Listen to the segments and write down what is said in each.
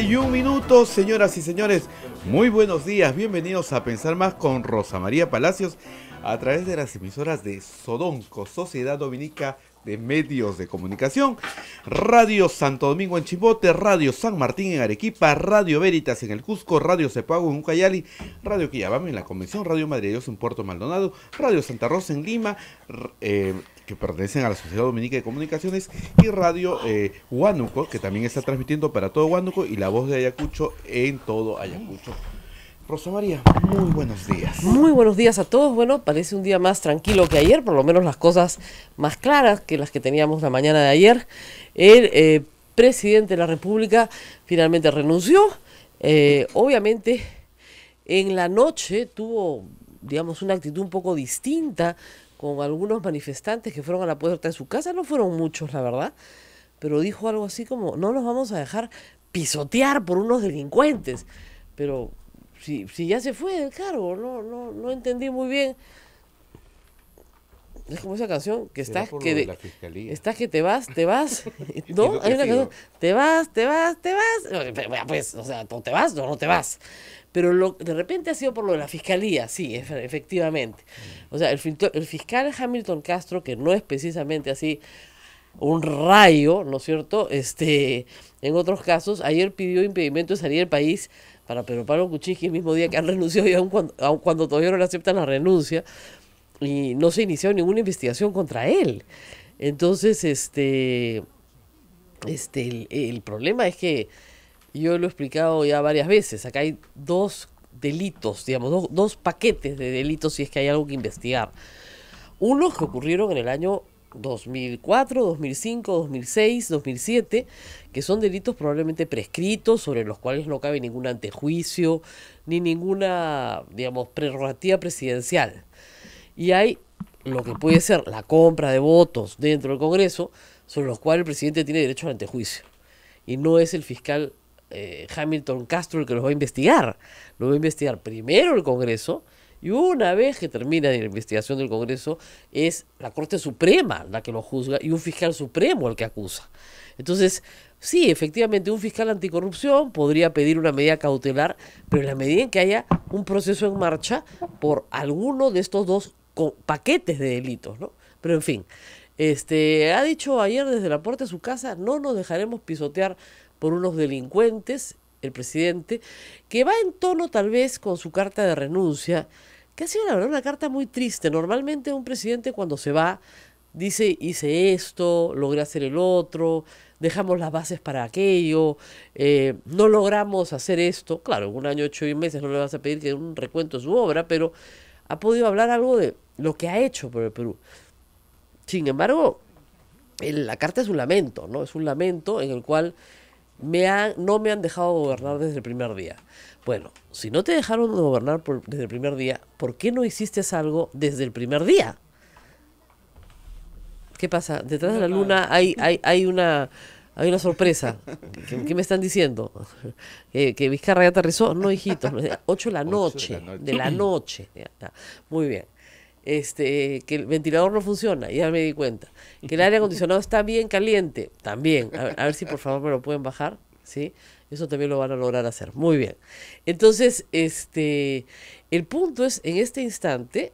y un minuto señoras y señores. Muy buenos días, bienvenidos a Pensar Más con Rosa María Palacios a través de las emisoras de Sodonco, Sociedad Dominica de Medios de Comunicación, Radio Santo Domingo en Chivote, Radio San Martín en Arequipa, Radio Veritas en el Cusco, Radio Cepago en Ucayali, Radio Quillabamba en la Convención, Radio Madrid en Puerto Maldonado, Radio Santa Rosa en Lima, eh, que pertenecen a la Sociedad Dominica de Comunicaciones, y Radio eh, Huánuco, que también está transmitiendo para todo Huánuco, y La Voz de Ayacucho en todo Ayacucho. Rosa María, muy buenos días. Muy buenos días a todos. Bueno, parece un día más tranquilo que ayer, por lo menos las cosas más claras que las que teníamos la mañana de ayer. El eh, presidente de la República finalmente renunció. Eh, obviamente, en la noche tuvo, digamos, una actitud un poco distinta con algunos manifestantes que fueron a la puerta de su casa, no fueron muchos, la verdad, pero dijo algo así como, no nos vamos a dejar pisotear por unos delincuentes. Pero si, si ya se fue del cargo, no, no, no entendí muy bien es como esa canción que estás que de, que te vas, te vas. ¿No? Hay una canción, te vas, te vas, te vas. Pues, o sea, ¿tú te vas o no te vas. Pero lo, de repente ha sido por lo de la fiscalía, sí, efectivamente. Mm. O sea, el, el fiscal Hamilton Castro, que no es precisamente así un rayo, ¿no es cierto? Este, en otros casos, ayer pidió impedimento de salir del país para Pedro Pablo el mismo día que han renunciado y aun cuando, cuando todavía no le aceptan la renuncia y no se inició ninguna investigación contra él. Entonces, este, este, el, problema es que yo lo he explicado ya varias veces, acá hay dos delitos, digamos, dos, dos paquetes de delitos si es que hay algo que investigar. Unos que ocurrieron en el año 2004, 2005, 2006, 2007, que son delitos probablemente prescritos, sobre los cuales no cabe ningún antejuicio, ni ninguna, digamos, prerrogativa presidencial. Y hay lo que puede ser la compra de votos dentro del Congreso, sobre los cuales el presidente tiene derecho al antejuicio. Y no es el fiscal eh, Hamilton Castro el que los va a investigar. Lo va a investigar primero el Congreso y una vez que termina la investigación del Congreso es la Corte Suprema la que lo juzga y un fiscal supremo el que acusa. Entonces, sí, efectivamente, un fiscal anticorrupción podría pedir una medida cautelar, pero en la medida en que haya un proceso en marcha por alguno de estos dos paquetes de delitos, ¿no? Pero en fin, este, ha dicho ayer desde la puerta de su casa, no nos dejaremos pisotear por unos delincuentes, el presidente, que va en tono tal vez con su carta de renuncia, que ha sido la verdad una carta muy triste. Normalmente un presidente cuando se va dice hice esto, logré hacer el otro, dejamos las bases para aquello, eh, no logramos hacer esto. Claro, en un año, ocho y meses no le vas a pedir que un recuento de su obra, pero ha podido hablar algo de lo que ha hecho por el Perú. Sin embargo, la carta es un lamento, ¿no? Es un lamento en el cual me no me han dejado gobernar desde el primer día. Bueno, si no te dejaron gobernar desde el primer día, ¿por qué no hiciste algo desde el primer día? ¿Qué pasa? Detrás de la luna ah, hay, hay una hay una sorpresa. ¿Qué, me están diciendo? ¿Que, que Vizcarra ya aterrizó? No, hijitos. ocho de la noche. De la noche. Muy bien. Este, que el ventilador no funciona, ya me di cuenta. Que el aire acondicionado está bien caliente, también. A ver, si por favor me lo pueden bajar, ¿sí? Eso también lo van a lograr hacer. Muy bien. Entonces, este, el punto es, en este instante,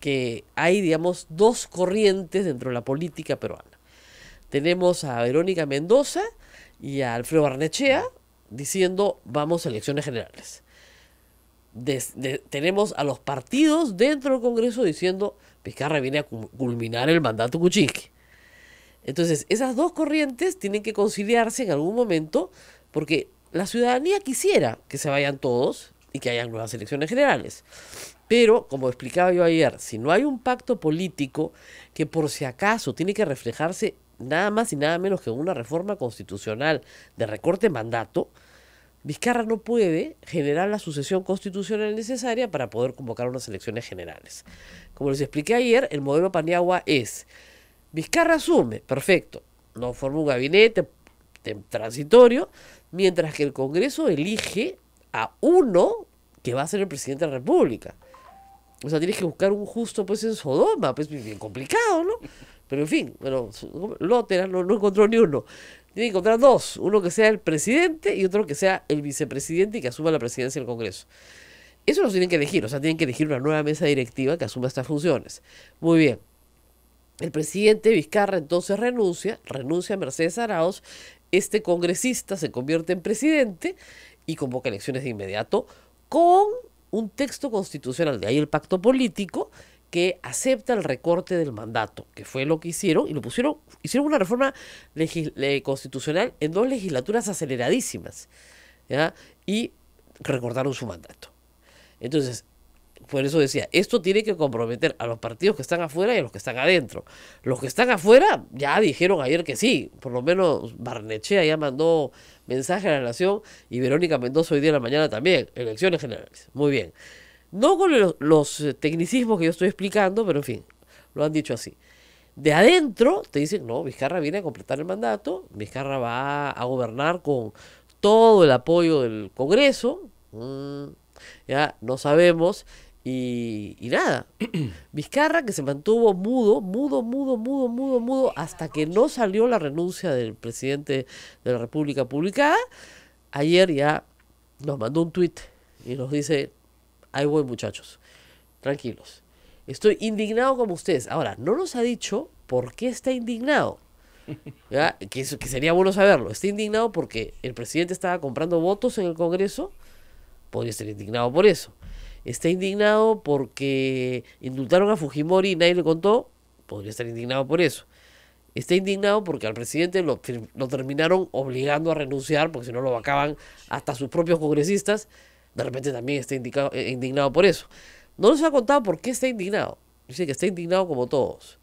que hay, digamos, dos corrientes dentro de la política peruana tenemos a Verónica Mendoza y a Alfredo Barnechea diciendo vamos a elecciones generales. tenemos a los partidos dentro del Congreso diciendo Vizcarra viene a culminar el mandato Kuczynski. Entonces, esas dos corrientes tienen que conciliarse en algún momento porque la ciudadanía quisiera que se vayan todos y que hayan nuevas elecciones generales. Pero, como explicaba yo ayer, si no hay un pacto político que por si acaso tiene que reflejarse nada más y nada menos que una reforma constitucional de recorte mandato, Vizcarra no puede generar la sucesión constitucional necesaria para poder convocar unas elecciones generales. Como les expliqué ayer, el modelo Paniagua es, Vizcarra asume, perfecto, no forma un gabinete transitorio, mientras que el Congreso elige a uno que va a ser el presidente de la República. O sea, tienes que buscar un justo pues en Sodoma, pues bien complicado, ¿no? Pero en fin, bueno, no, encontró ni uno. Tiene que encontrar dos, uno que sea el presidente y otro que sea el vicepresidente y que asuma la presidencia del Congreso. Eso los tienen que elegir, o sea, tienen que elegir una nueva mesa directiva que asuma estas funciones. Muy bien. El presidente Vizcarra entonces renuncia, renuncia a Mercedes Araoz, este congresista se convierte en presidente y convoca elecciones de inmediato con un texto constitucional, de ahí el pacto político, que acepta el recorte del mandato, que fue lo que hicieron, y lo pusieron, hicieron una reforma constitucional en dos legislaturas aceleradísimas, y recortaron su mandato. Entonces, por eso decía, esto tiene que comprometer a los partidos que están afuera y a los que están adentro. Los que están afuera ya dijeron ayer que sí, por lo menos Barnechea ya mandó mensaje a la nación y Verónica Mendoza hoy día en la mañana también, elecciones generales. Muy bien. No con los, eh, tecnicismos que yo estoy explicando, pero en fin, lo han dicho así. De adentro te dicen, no, Vizcarra viene a completar el mandato, Vizcarra va a gobernar con todo el apoyo del Congreso, mm, ya no sabemos, y, y nada. Vizcarra que se mantuvo mudo, mudo, mudo, mudo, mudo, mudo, hasta que no salió la renuncia del presidente de la República publicada, ayer ya nos mandó un tuit y nos dice, Ahí voy, muchachos. Tranquilos. Estoy indignado como ustedes. Ahora, no nos ha dicho por qué está indignado. Que, que sería bueno saberlo. Está indignado porque el presidente estaba comprando votos en el Congreso. Podría estar indignado por eso. Está indignado porque indultaron a Fujimori y nadie le contó. Podría estar indignado por eso está indignado porque al presidente lo, lo, terminaron obligando a renunciar, porque si no lo vacaban hasta sus propios congresistas, de repente también está eh, indignado por eso. No nos ha contado por qué está indignado. Dice que está indignado como todos.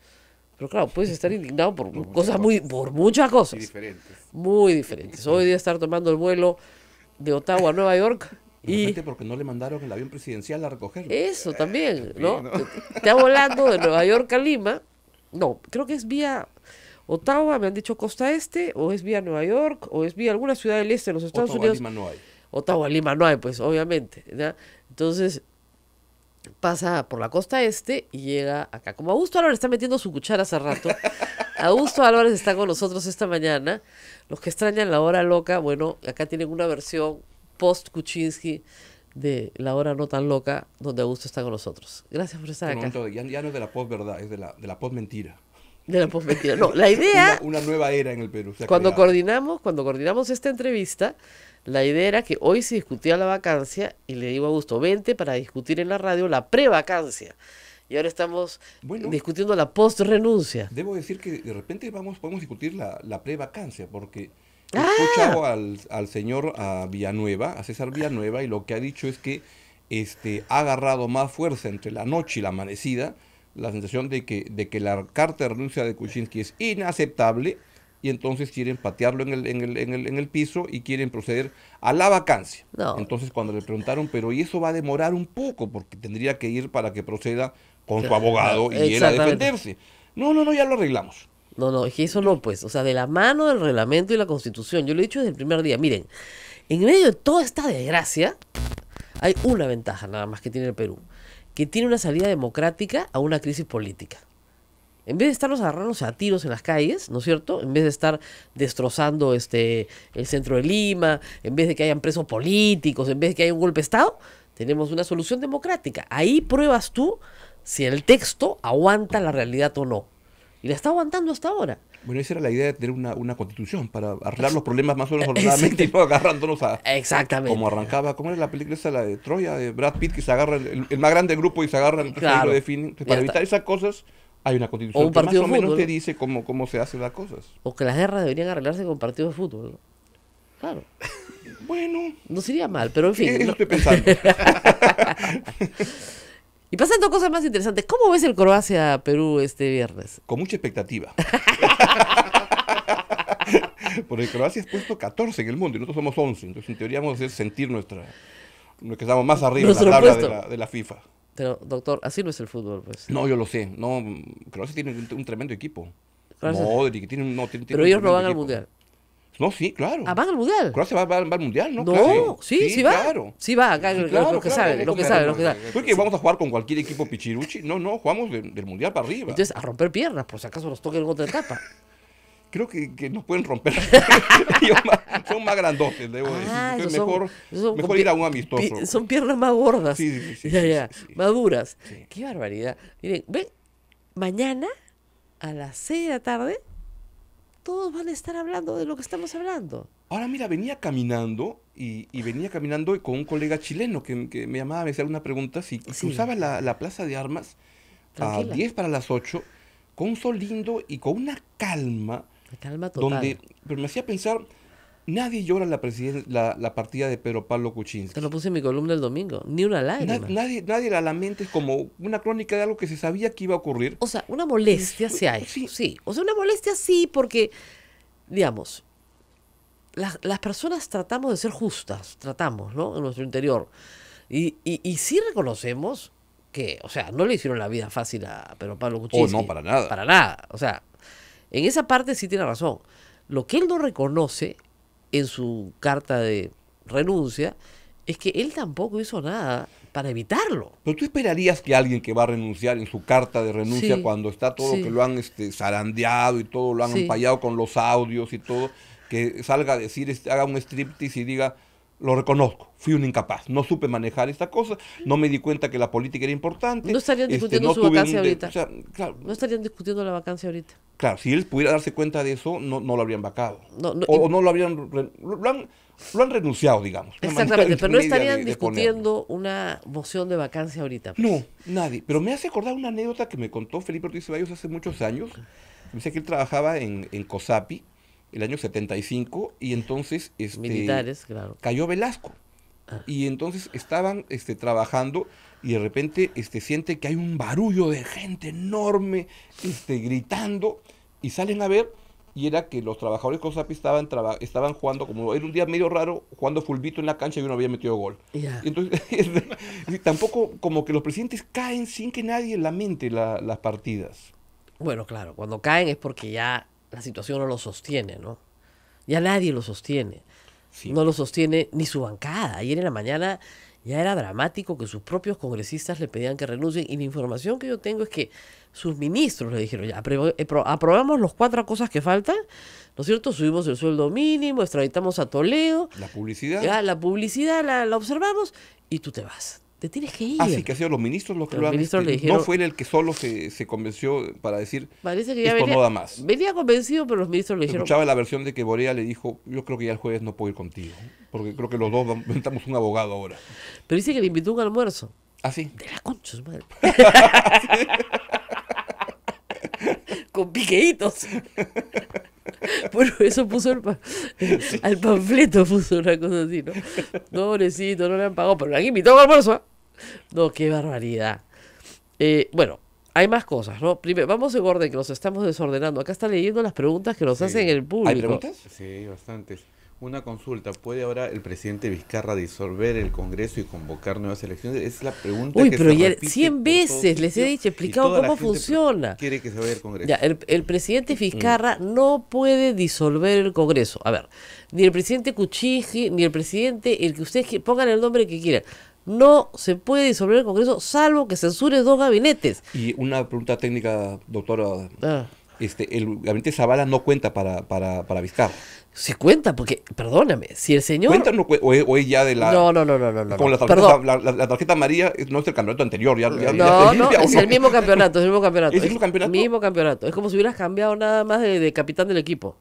Pero claro, puedes estar indignado por, cosas muy, por muchas cosas. Muy diferentes. Muy diferentes. Hoy día estar tomando el vuelo de Ottawa a Nueva York. Y porque no le mandaron el avión presidencial a recogerlo. Eso eh, también, ¿no? Está volando de Nueva York a Lima. No, creo que es vía Ottawa, me han dicho costa este, o es vía Nueva York, o es vía alguna ciudad del este de los Estados Ottawa, Unidos. Lima no hay. Ottawa, Lima no hay, pues obviamente. ¿ya? Entonces pasa por la costa este y llega acá. Como Augusto Álvarez está metiendo su cuchara hace rato, Augusto Álvarez está con nosotros esta mañana. Los que extrañan la hora loca, bueno, acá tienen una versión post Kuczynski de La Hora No Tan Loca, donde Augusto está con nosotros. Gracias por estar acá. Ya, ya, no es de la post-verdad, es de la, de post-mentira. De la post-mentira. No, la idea... una, una, nueva era en el Perú. Cuando coordinamos, cuando coordinamos esta entrevista, la idea era que hoy se discutía la vacancia y le digo a gusto vente para discutir en la radio la pre-vacancia. Y ahora estamos discutiendo la post-renuncia. Debo decir que de repente vamos, podemos discutir la, pre-vacancia, porque he ¡Ah! escuchado al, señor Villanueva, a César Villanueva, y lo que ha dicho es que este, ha agarrado más fuerza entre la noche y la amanecida la sensación de que, de que la carta de renuncia de Kuczynski es inaceptable y entonces quieren patearlo en el, en el, piso y quieren proceder a la vacancia. Entonces cuando le preguntaron, pero y eso va a demorar un poco porque tendría que ir para que proceda con su abogado y él a defenderse. No, no, no, ya lo arreglamos. No, no, eso no, pues, o sea, de la mano del reglamento y la constitución. Yo lo he dicho desde el primer día, miren, en medio de toda esta desgracia, hay una ventaja nada más que tiene el Perú, que tiene una salida democrática a una crisis política. En vez de estarnos agarrándonos a tiros en las calles, ¿no es cierto? En vez de estar destrozando este, el centro de Lima, en vez de que hayan presos políticos, en vez de que haya un golpe de Estado, tenemos una solución democrática. Ahí pruebas tú si el texto aguanta la realidad o no. Y la está aguantando hasta ahora. Bueno, esa era la idea de tener una, constitución para arreglar pues, los problemas más o menos ordenadamente y no agarrándonos a. Exactamente. Como arrancaba, ¿cómo era la película esa, la de Troya, de Brad Pitt, que se agarra el, más grande grupo y se agarra el para evitar esas cosas, hay una constitución o un que más o menos te dice cómo, cómo se hacen las cosas. O que las guerras deberían arreglarse con partidos de fútbol. Claro. Bueno. No sería mal, pero en fin. Eso estoy pensando. y pasando cosas más interesantes, ¿cómo ves el Croacia-Perú este viernes? Con mucha expectativa. Porque Croacia es puesto 14 en el mundo y nosotros somos 11. Entonces, en teoría, vamos a sentir nuestra. que estamos más arriba la tabla de la, de la FIFA. Pero, doctor, así no es el fútbol, pues. No, yo lo sé. No, Croacia tiene un, tremendo equipo. Modric, tiene, no, tiene, Pero ellos no van al mundial. No, sí, claro. Ah, van al mundial. Croacia va, va, va al mundial, ¿no? No, sí, sí, sí, va. Claro. Sí va, acá, sí, claro, Lo que sabe, lo que sabe, lo que vamos a jugar con cualquier equipo pichiruchi. No, no, jugamos del mundial para arriba. Entonces, a romper piernas, por si acaso nos el en de etapa creo que, nos pueden romper. son, más, grandotes, debo ah, decir. mejor, ir a un amistoso. Son piernas más gordas. Sí, sí, Maduras. Qué barbaridad. Miren, ven, mañana a las 6 de la tarde, todos van a estar hablando de lo que estamos hablando. Ahora mira, venía caminando y, venía caminando con un colega chileno que, me llamaba, a hacer una pregunta, si cruzaba la, plaza de armas a 10 para las 8, con un sol lindo y con una calma calma total. Donde, pero me hacía pensar, nadie llora la, la, partida de Pedro Pablo Kuczynski. Te lo puse en mi columna el domingo, ni una lágrima. nadie, nadie la lamenta, es como una crónica de algo que se sabía que iba a ocurrir. O sea, una molestia sí hay. Sí. o sea, una molestia sí, porque, digamos, las, personas tratamos de ser justas, tratamos, ¿no? En nuestro interior. Y, y, sí reconocemos que, o sea, no le hicieron la vida fácil a Pedro Pablo Kuczynski. Oh, no, para nada. Para nada. O sea, en esa parte sí tiene razón. Lo que él no reconoce en su carta de renuncia es que él tampoco hizo nada para evitarlo. Pero tú esperarías que alguien que va a renunciar en su carta de renuncia, cuando está todo lo que lo han este, zarandeado y todo, lo han empallado con los audios y todo, que salga a decir, este, haga un striptease y diga, lo reconozco, fui un incapaz, no supe manejar esta cosa, no me di cuenta que la política era importante. No estarían este, discutiendo su vacancia ahorita. no estarían discutiendo la vacancia ahorita. Claro, si él pudiera darse cuenta de eso, no, no lo habrían vacado. o, no lo habrían... Lo han, renunciado, digamos. Exactamente, pero no estarían discutiendo una moción de vacancia ahorita. Pues. No, nadie. Pero me hace acordar una anécdota que me contó Felipe Ortiz Ceballos hace muchos años. Me dice que él trabajaba en, en COSAPI el año 75 y entonces... Este, Militares, claro. Cayó Velasco. Ah. Y entonces estaban este, trabajando y de repente este, siente que hay un barullo de gente enorme este, gritando y salen a ver y era que los trabajadores con Sapi estaban, jugando, como era un día medio raro, jugando fulbito en la cancha y uno había metido gol. Entonces, y tampoco como que los presidentes caen sin que nadie lamente las partidas. Bueno, claro, cuando caen es porque ya la situación no lo sostiene, ¿no? Ya nadie lo sostiene. No lo sostiene ni su bancada. Ayer en la mañana ya era dramático que sus propios congresistas le pedían que renuncien y la información que yo tengo es que sus ministros le dijeron, ya, eh, aprobamos las cuatro cosas que faltan, ¿no es cierto? Subimos el sueldo mínimo, extraditamos a Toledo. La publicidad. Ya, la publicidad la, la observamos y tú te vas tienes que ir. Así ah, que ha sido los ministros los que lo han este, No fue él el que solo se, convenció para decir parece que ya venía, no da más. Venía convencido, pero los ministros le dijeron. Escuchaba la versión de que Borea le dijo: Yo creo que ya el jueves no puedo ir contigo, porque creo que los dos inventamos un abogado ahora. Pero dice que le invitó un almuerzo. ¿Ah, sí? De la concha, madre. Con piqueitos. Bueno, eso puso el al panfleto, puso una cosa así, ¿no? Pobrecito, no le han pagado, pero le han invitado al almuerzo. ¿ah? No, qué barbaridad. Eh, bueno, hay más cosas, ¿no? Primero, vamos en orden, que nos estamos desordenando. Acá está leyendo las preguntas que nos hacen el público. ¿Hay preguntas? Sí, bastantes. Una consulta, ¿puede ahora el presidente Vizcarra disolver el Congreso y convocar nuevas elecciones? Es la pregunta Uy, pero ya cien veces les he dicho, explicado cómo funciona. Quiere que se vaya el Congreso. Ya, el, presidente Vizcarra no puede disolver el Congreso. A ver, ni el presidente Kuchiji, ni el presidente, el que ustedes pongan el nombre que quieran no se puede disolver el Congreso salvo que censure dos gabinetes. Y una pregunta técnica, doctora. Ah. Este, el gabinete Zavala no cuenta para, para, para Vizcarra. Se cuenta, porque, perdóname, si el señor. ¿Cuenta no, o, es, ya de la. No, no, no, no. con la tarjeta, la, eh, no María es el campeonato anterior. Ya, no, no, es el mismo campeonato, es el mismo campeonato. ¿Es el mismo campeonato? Es como si hubieras cambiado nada más de capitán del equipo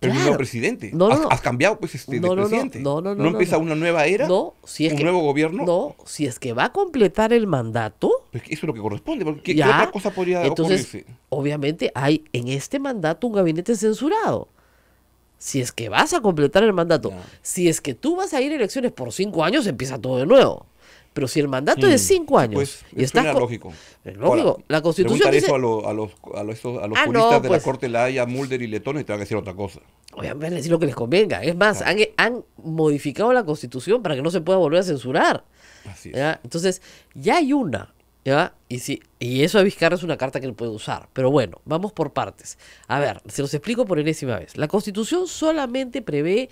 el presidente. No, no, has, cambiado, pues, este, presidente. No, no, no. ¿No empieza una nueva era? No, si es ¿Un nuevo gobierno? No, si es que va a completar el mandato. Pues eso es lo que corresponde. Porque ¿qué, otra cosa podría Entonces, Obviamente hay en este mandato un gabinete censurado. Si es que vas a completar el mandato. Si es que tú vas a ir a elecciones por cinco años, empieza todo de nuevo. Pero si el mandato es de mm. cinco años. Pues, y está lógico. Es lógico. la Constitución dice... a, a, los, a, a los ah, de la pues. Corte, la Haya, Mulder y y te van a decir otra cosa. Obviamente lo que les convenga. Es más, han, han, modificado la Constitución para que no se pueda volver a censurar. Así es. Entonces, ya hay una. ¿ya? Y, si, y eso a Vizcarra es una carta que él puede usar. Pero bueno, vamos por partes. A ver, se los explico por enésima vez. La Constitución solamente prevé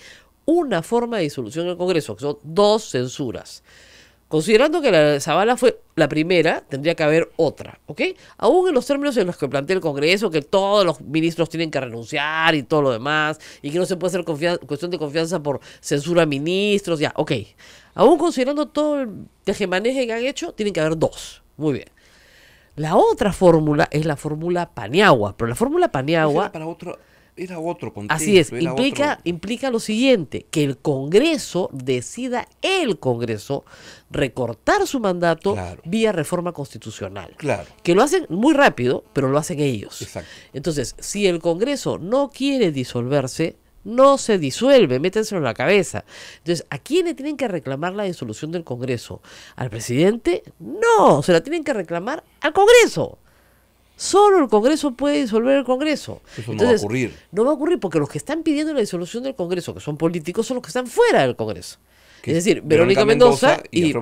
una forma de disolución del Congreso, que son dos censuras. Considerando que la Zavala fue la primera, tendría que haber otra, ¿ok? Aún en los términos en los que plantea el Congreso, que todos los ministros tienen que renunciar y todo lo demás, y que no se puede hacer cuestión de confianza por censura a ministros, ya, ok. Aún considerando todo el tejemaneje que han hecho, tienen que haber dos. Muy bien. La otra fórmula es la fórmula Paniagua, pero la fórmula Paniagua... Para otro era otro contexto. Así es, implica, lo siguiente, que el Congreso decida, el Congreso, recortar su mandato vía reforma constitucional. Que lo hacen muy rápido, pero lo hacen ellos. Exacto. Entonces, si el Congreso no quiere disolverse, no se disuelve, métenselo en la cabeza. Entonces, ¿a quién le tienen que reclamar la disolución del Congreso? ¿Al presidente? No, se la tienen que reclamar al Congreso. Solo el Congreso puede disolver el Congreso. Eso no va a ocurrir. No va a ocurrir porque los que están pidiendo la disolución del Congreso, que son políticos, son los que están fuera del Congreso. es decir, Verónica, Mendoza, y, y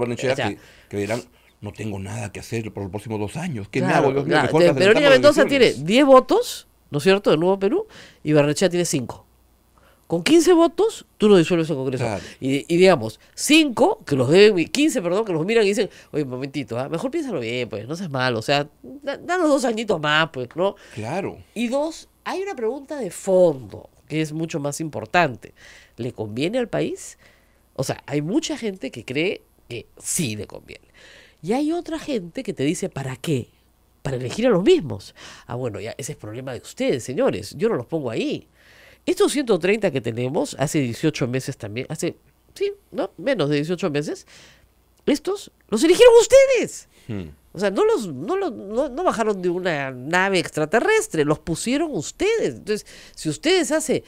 que, dirán, no tengo nada que hacer por los próximos dos años. ¿Qué me hago? Verónica Mendoza tiene 10 votos, ¿no es cierto?, del Nuevo Perú, y Barnechea tiene 5. Con 15 votos, tú no disuelves el Congreso. Y, digamos, 5, que los deben, 15, perdón, que los miran y dicen, oye, un momentito, ah, mejor piénsalo bien, pues, no seas malo, o sea, danos dos añitos más, pues, ¿no? Claro. Y dos, hay una pregunta de fondo, que es mucho más importante. ¿Le conviene al país? O sea, hay mucha gente que cree que sí le conviene. Y hay otra gente que te dice, ¿para qué? Para elegir a los mismos. Ah, bueno, ya ese es problema de ustedes, señores. Yo no los pongo ahí. Estos 130 que tenemos hace 18 meses también, hace, sí, ¿no? Menos de 18 meses, estos los eligieron ustedes. Hmm. O sea, no los, no, los no, bajaron de una nave extraterrestre, los pusieron ustedes. Entonces, si ustedes hace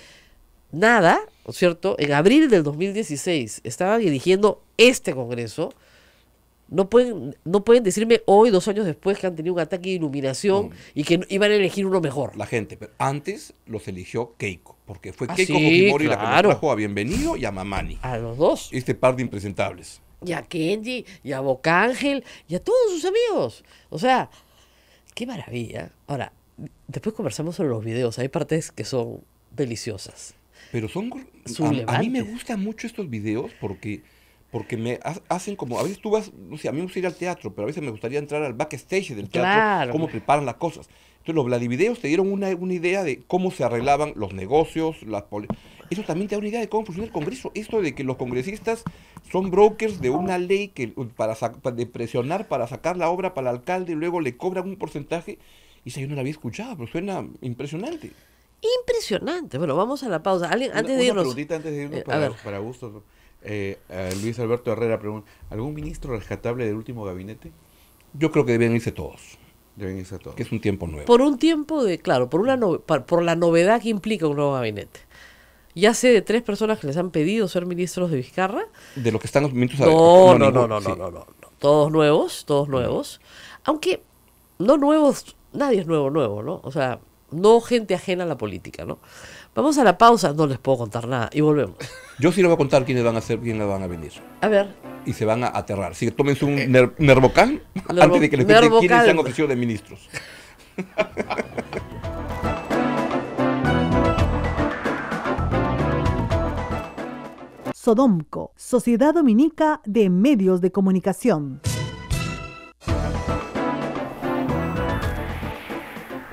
nada, ¿no es cierto? En abril del 2016 estaban eligiendo este Congreso. No pueden, no pueden decirme hoy, dos años después, que han tenido un ataque de iluminación mm. y que iban a elegir uno mejor. La gente, antes los eligió Keiko. Porque fue que ah, Keiko la que nos trajo a Bienvenido y a Mamani. A los dos. Este par de impresentables. Y a Kenji, y a Bocángel, y a todos sus amigos. O sea, qué maravilla. Ahora, después conversamos sobre los videos. Hay partes que son deliciosas. Pero son... A, a, mí me gustan mucho estos videos porque porque me hacen como, a veces tú vas, no sé, a mí me gusta ir al teatro, pero a veces me gustaría entrar al backstage del teatro, cómo preparan las cosas. Entonces los Vladivideos te dieron una, idea de cómo se arreglaban los negocios, las eso también te da una idea de cómo funciona el Congreso. Esto de que los congresistas son brokers de una ley que uh, para, de presionar para sacar la obra para el alcalde y luego le cobran un porcentaje, y si yo no la había escuchado, pero suena impresionante. Impresionante. Bueno, vamos a la pausa. ¿Alguien, antes de irnos, antes de irnos para gusto. Eh, Luis Alberto Herrera pregunta, ¿algún ministro rescatable del último gabinete? Yo creo que deben irse todos. Deben irse todos. Que es un tiempo nuevo. Por un tiempo de, claro, por, una por la novedad que implica un nuevo gabinete. Ya sé de tres personas que les han pedido ser ministros de Vizcarra. De los que están los ministros no, no, no, no, no, no, no, Todos nuevos, todos mm. nuevos. Aunque no nuevos, nadie es nuevo, nuevo, ¿no? O sea, no gente ajena a la política, ¿no? Vamos a la pausa, no les puedo contar nada y volvemos. Yo sí les voy a contar quiénes van a ser, quiénes van a venir. A ver. Y se van a aterrar. Así que tómense un eh. nervocal antes de que les digan quiénes se han ofrecido de ministros. Sodomco, Sociedad Dominica de Medios de Comunicación.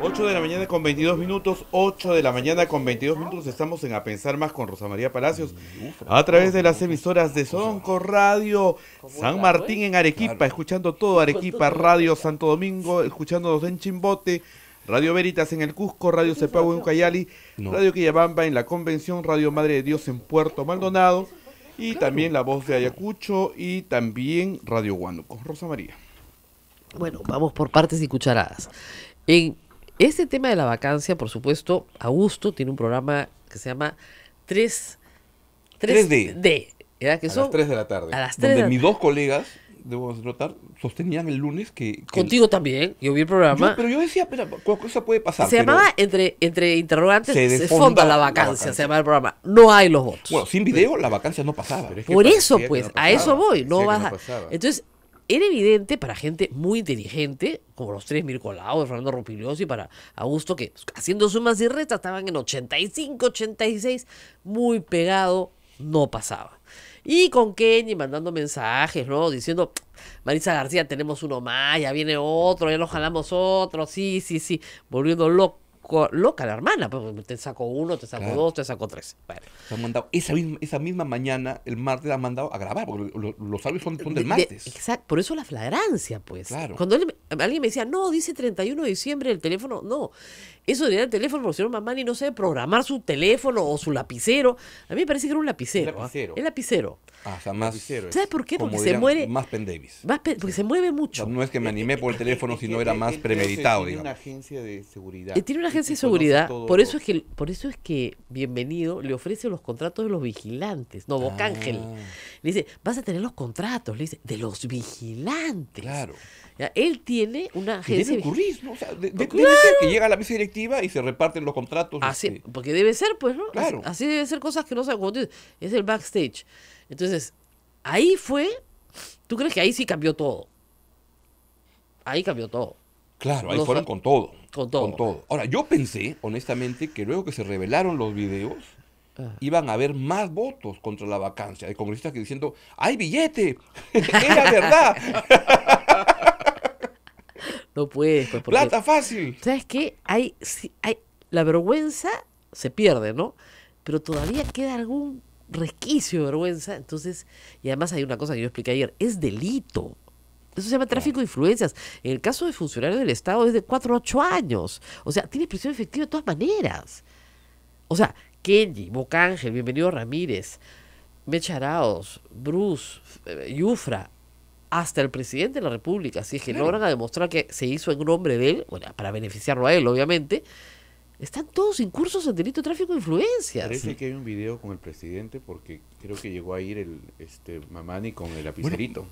8 de la mañana con 22 minutos, 8 de la mañana con 22 minutos, estamos en A Pensar Más con Rosa María Palacios a través de las emisoras de Sonco Radio, San Martín en Arequipa, escuchando todo Arequipa, Radio Santo Domingo, escuchándonos en Chimbote, Radio Veritas en el Cusco, Radio Cepago en Ucayali, Radio Quillabamba en la Convención, Radio Madre de Dios en Puerto Maldonado y también La Voz de Ayacucho y también Radio con Rosa María. Bueno, vamos por partes y cucharadas. En este tema de la vacancia, por supuesto, Augusto tiene un programa que se llama 3, 3 d Que a las 3 de la tarde. A las 3 donde de la mis dos colegas, debo notar, sostenían el lunes que... Contigo también, yo vi el programa. pero yo decía, pero cosa puede pasar? Se llamaba, entre, entre interrogantes, se, se la vacancia, se llamaba el programa. No hay los votos. Bueno, sin video la vacancia no pasaba. Por eso, pues, a eso voy. No, vas Entonces, era evidente para gente muy inteligente, como los tres Mircolados, Fernando y para Augusto, que haciendo sumas y restas estaban en 85, 86, muy pegado, no pasaba. Y con Kenny mandando mensajes, ¿no? Diciendo, Marisa García, tenemos uno más, ya viene otro, ya nos jalamos otro, sí, sí, sí, volviendo loco loca la hermana, pues, te sacó uno, te sacó dos, te sacó tres. esa, misma, mañana, el martes, la han mandado a grabar, porque los audios son, del de, martes. por eso la flagrancia, pues. Cuando alguien me decía, no, dice 31 de diciembre el teléfono, no. Eso de el teléfono, porque no mamá ni no sabe programar su teléfono o su lapicero. A mí me parece que era un lapicero. ¿ah? El lapicero. Ah, o más. ¿Sabes por qué? Porque se muere. Más Pendavis. porque se mueve mucho. No, es que me animé por el teléfono, sino era más premeditado, digamos. Tiene una agencia de seguridad. Eh, de seguridad, por eso, es que, por eso es que Bienvenido le ofrece los contratos de los vigilantes, no, Bocángel. Ah. Le dice, vas a tener los contratos, le dice, de los vigilantes. Claro. él tiene una agencia. de, que llega a la mesa directiva y se reparten los contratos. Así, este. Porque debe ser, pues, ¿no? Claro. Así, debe ser cosas que no sean. es el backstage. Entonces, ahí fue. ¿Tú crees que ahí sí cambió todo? Ahí cambió todo. Claro, ahí fueron con todo, con todo. Con todo. Ahora, yo pensé, honestamente, que luego que se revelaron los videos, ah. iban a haber más votos contra la vacancia. de congresistas que diciendo, ¡hay billete! ¡Era verdad! no puede pues, ¡Plata fácil! ¿Sabes qué? Hay, hay, la vergüenza se pierde, ¿no? Pero todavía queda algún resquicio de vergüenza. Entonces, y además hay una cosa que yo expliqué ayer, es delito. Eso se llama tráfico de influencias. En el caso de funcionarios del Estado es de 4 a 8 años. O sea, tiene prisión efectiva de todas maneras. O sea, Kenji, Bocángel, Bienvenido Ramírez, Mecharaos, Bruce, eh, Yufra, hasta el presidente de la República, si es que logran demostrar que se hizo en nombre de él, bueno, para beneficiarlo a él, obviamente, están todos incursos en delito de tráfico de influencias. Parece que hay un video con el presidente porque creo que llegó a ir el este Mamani con el lapicerito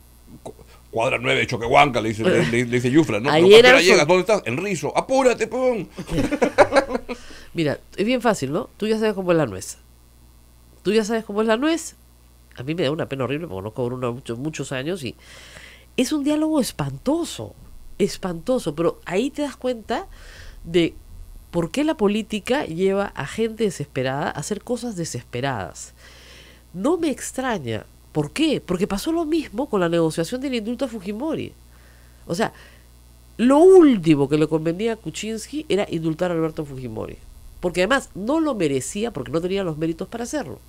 cuadra 9 de Choquehuanca, le dice, le, dice Yufra, ¿no? ¿dónde estás? En Rizo, apúrate, Mira, es bien fácil, ¿no? Tú ya sabes cómo es la nuez. Tú ya sabes cómo es la nuez. A mí me da una pena horrible porque conozco cobro muchos, muchos años y es un diálogo espantoso, espantoso, pero ahí te das cuenta de por qué la política lleva a gente desesperada a hacer cosas desesperadas. No me extraña ¿Por qué? Porque pasó lo mismo con la negociación del indulto a Fujimori. O sea, lo último que le convenía a Kuczynski era indultar a Alberto Fujimori. Porque además no lo merecía porque no tenía los méritos para hacerlo.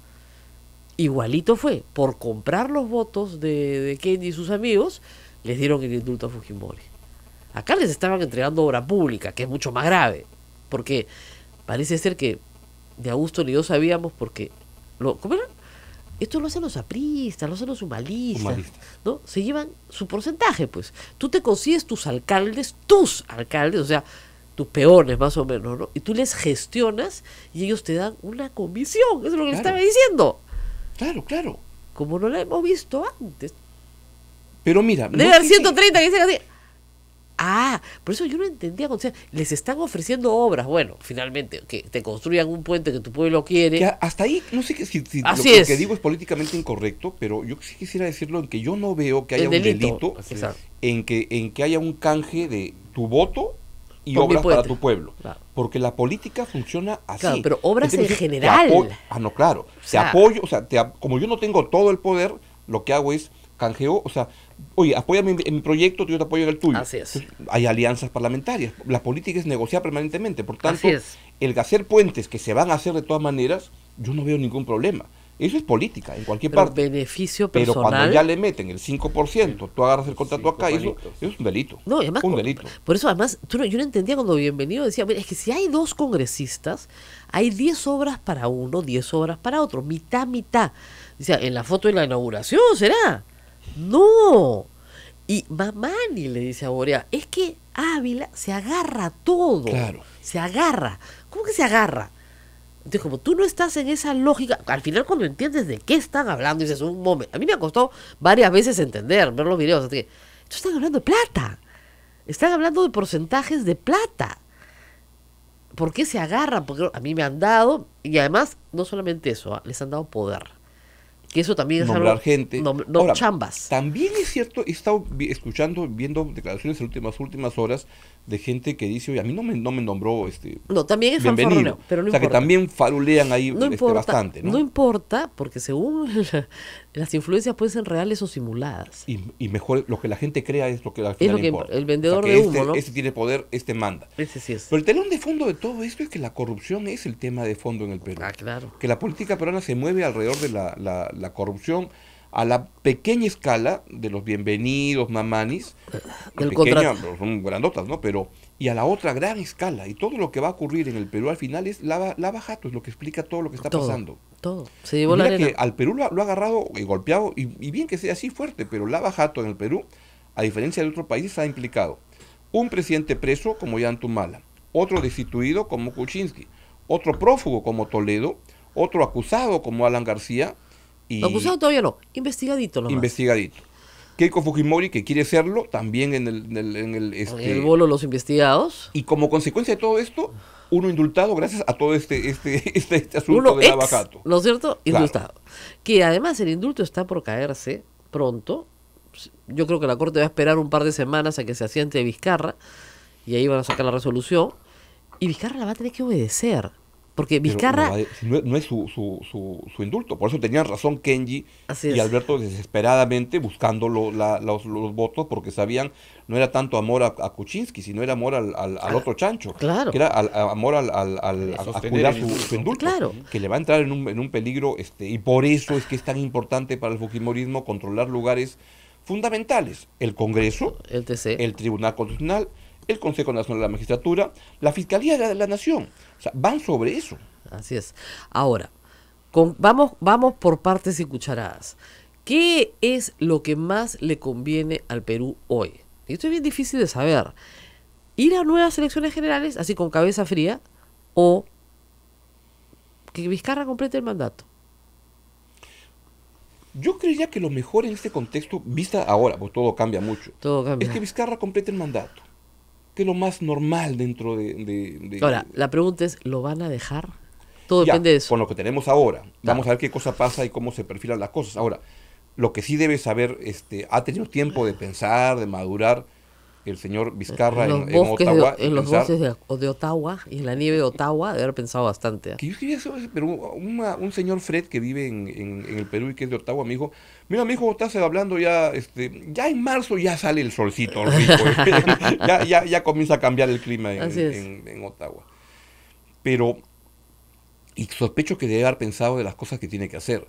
Igualito fue, por comprar los votos de, de y sus amigos, les dieron el indulto a Fujimori. Acá les estaban entregando obra pública, que es mucho más grave, porque parece ser que de Augusto ni yo sabíamos porque... Lo, ¿Cómo era? Esto lo hacen los apristas, lo hacen los humanistas, ¿no? Se llevan su porcentaje, pues. Tú te consigues tus alcaldes, tus alcaldes, o sea, tus peones más o menos, ¿no? Y tú les gestionas y ellos te dan una comisión, eso es lo que estaba diciendo. Claro, claro. Como no la hemos visto antes. Pero mira, De 130 que, así. Ah, por eso yo no entendía. les están ofreciendo obras. Bueno, finalmente, que te construyan un puente que tu pueblo quiere. hasta ahí, no sé si, lo, que digo es políticamente incorrecto, pero yo sí quisiera decirlo en que yo no veo que haya un delito en que, en que haya un canje de tu voto y obra obras para tu pueblo. Porque la política funciona así. pero obras en general. Ah, no, claro. apoyo, o sea, como yo no tengo todo el poder, lo que hago es canjeo, o sea, Oye, apóyame en mi, proyecto, yo te apoyo en el tuyo. Así es. hay alianzas parlamentarias. La política es negociar permanentemente. Por tanto, el hacer puentes que se van a hacer de todas maneras, yo no veo ningún problema. Eso es política, en cualquier parte. beneficio personal. Pero cuando ya le meten el 5%, tú agarras el contrato acá, y eso, es un delito. No, además. Un delito. Por eso, además, yo no entendía cuando Bienvenido decía, mira, es que si hay dos congresistas, hay 10 obras para uno, 10 obras para otro, mitad, mitad. O sea, en la foto de la inauguración será. No. Y Mamani le dice a Borea, es que Ávila se agarra todo. Se agarra. ¿Cómo que se agarra? Entonces, pues como tú no estás en esa lógica, al final cuando entiendes de qué están hablando, dices, un momento, a mí me ha costado varias veces entender, ver los videos, así que, Entonces, están hablando de plata, están hablando de porcentajes de plata. ¿Por qué se agarran? Porque a mí me han dado, y además, no solamente eso, ah, les han dado poder. Que eso también es nombrar algo, gente. Ahora, chambas. También es cierto, he estado escuchando, viendo declaraciones en las últimas, últimas horas de gente que dice, oye, a mí no me, no me nombró este. No, también es bienvenido. pero no O sea, que también falulean ahí este, bastante, ¿no? No importa, porque según las influencias pueden ser reales o simuladas. Y, y, mejor, lo que la gente crea es lo que al final es lo que El vendedor de este, humo, ¿no? Este tiene poder, este manda. Ese sí es. Pero el telón de fondo de todo esto es que la corrupción es el tema de fondo en el Perú. Ah, claro. Que la política peruana se mueve alrededor de la, la corrupción a la pequeña escala de los bienvenidos, mamanis, son grandotas, ¿no? y a la otra gran escala, y todo lo que va a ocurrir en el Perú al final es lava, lava es pues, lo que explica todo lo que está pasando. Todo, que al Perú lo, ha agarrado y golpeado, y, bien que sea así fuerte, pero lava jato en el Perú, a diferencia de otros países, ha implicado un presidente preso como Yantumala, otro destituido como Kuczynski, otro prófugo como Toledo, otro acusado como Alan García, acusado todavía no? Investigadito no Investigadito. Keiko Fujimori, que quiere serlo, también en el... En el, en el, este, los investigados. Y como consecuencia de todo esto, uno indultado gracias a todo este, este, este, este, asunto de abacato. ¿No es cierto? Indultado. Que además el indulto está por caerse pronto. Yo creo que la Corte va a esperar un par de semanas a que se asiente Vizcarra y ahí van a sacar la resolución. Y Vizcarra la va a tener que obedecer. Porque Vizcarra... no, es su, su, su, su, indulto. Por eso tenían razón Kenji y Alberto desesperadamente buscando los, los, votos porque sabían, no era tanto amor a, Kuczynski, sino era amor al, ah, otro chancho. Claro. Que era amor al, a, cuidar su, indulto. Que le va a entrar en un, en un peligro. este Y por eso es que es tan importante para el Fujimorismo controlar lugares fundamentales. El Congreso, el, TC. el Tribunal Constitucional, el Consejo Nacional de la Magistratura, la Fiscalía de la Nación sea, van sobre eso. Así es. Ahora, vamos, vamos por partes y cucharadas. ¿Qué es lo que más le conviene al Perú hoy? esto es bien difícil de saber. ¿Ir a nuevas elecciones generales, así con cabeza fría, o que Vizcarra complete el mandato? Yo creía que lo mejor en este contexto, vista ahora, pues todo cambia mucho, todo es que Vizcarra complete el mandato que es lo más normal dentro de... ahora, la pregunta es, ¿lo van a dejar? Todo depende de eso. Con lo que tenemos ahora. Vamos a ver qué cosa pasa y cómo se perfilan las cosas. Ahora, lo que sí debes saber, este, ha tenido tiempo de pensar, de madurar, el señor Vizcarra en, en los bosques de, Ottawa y en la nieve de Ottawa, debe haber pensado bastante. Que yo pero un señor Fred que vive en, el Perú y que es de Ottawa me dijo, mira, mi hijo, estás hablando ya, este, ya en marzo ya sale el solcito ya, ya, comienza a cambiar el clima en, Ottawa. Pero, y sospecho que debe haber pensado de las cosas que tiene que hacer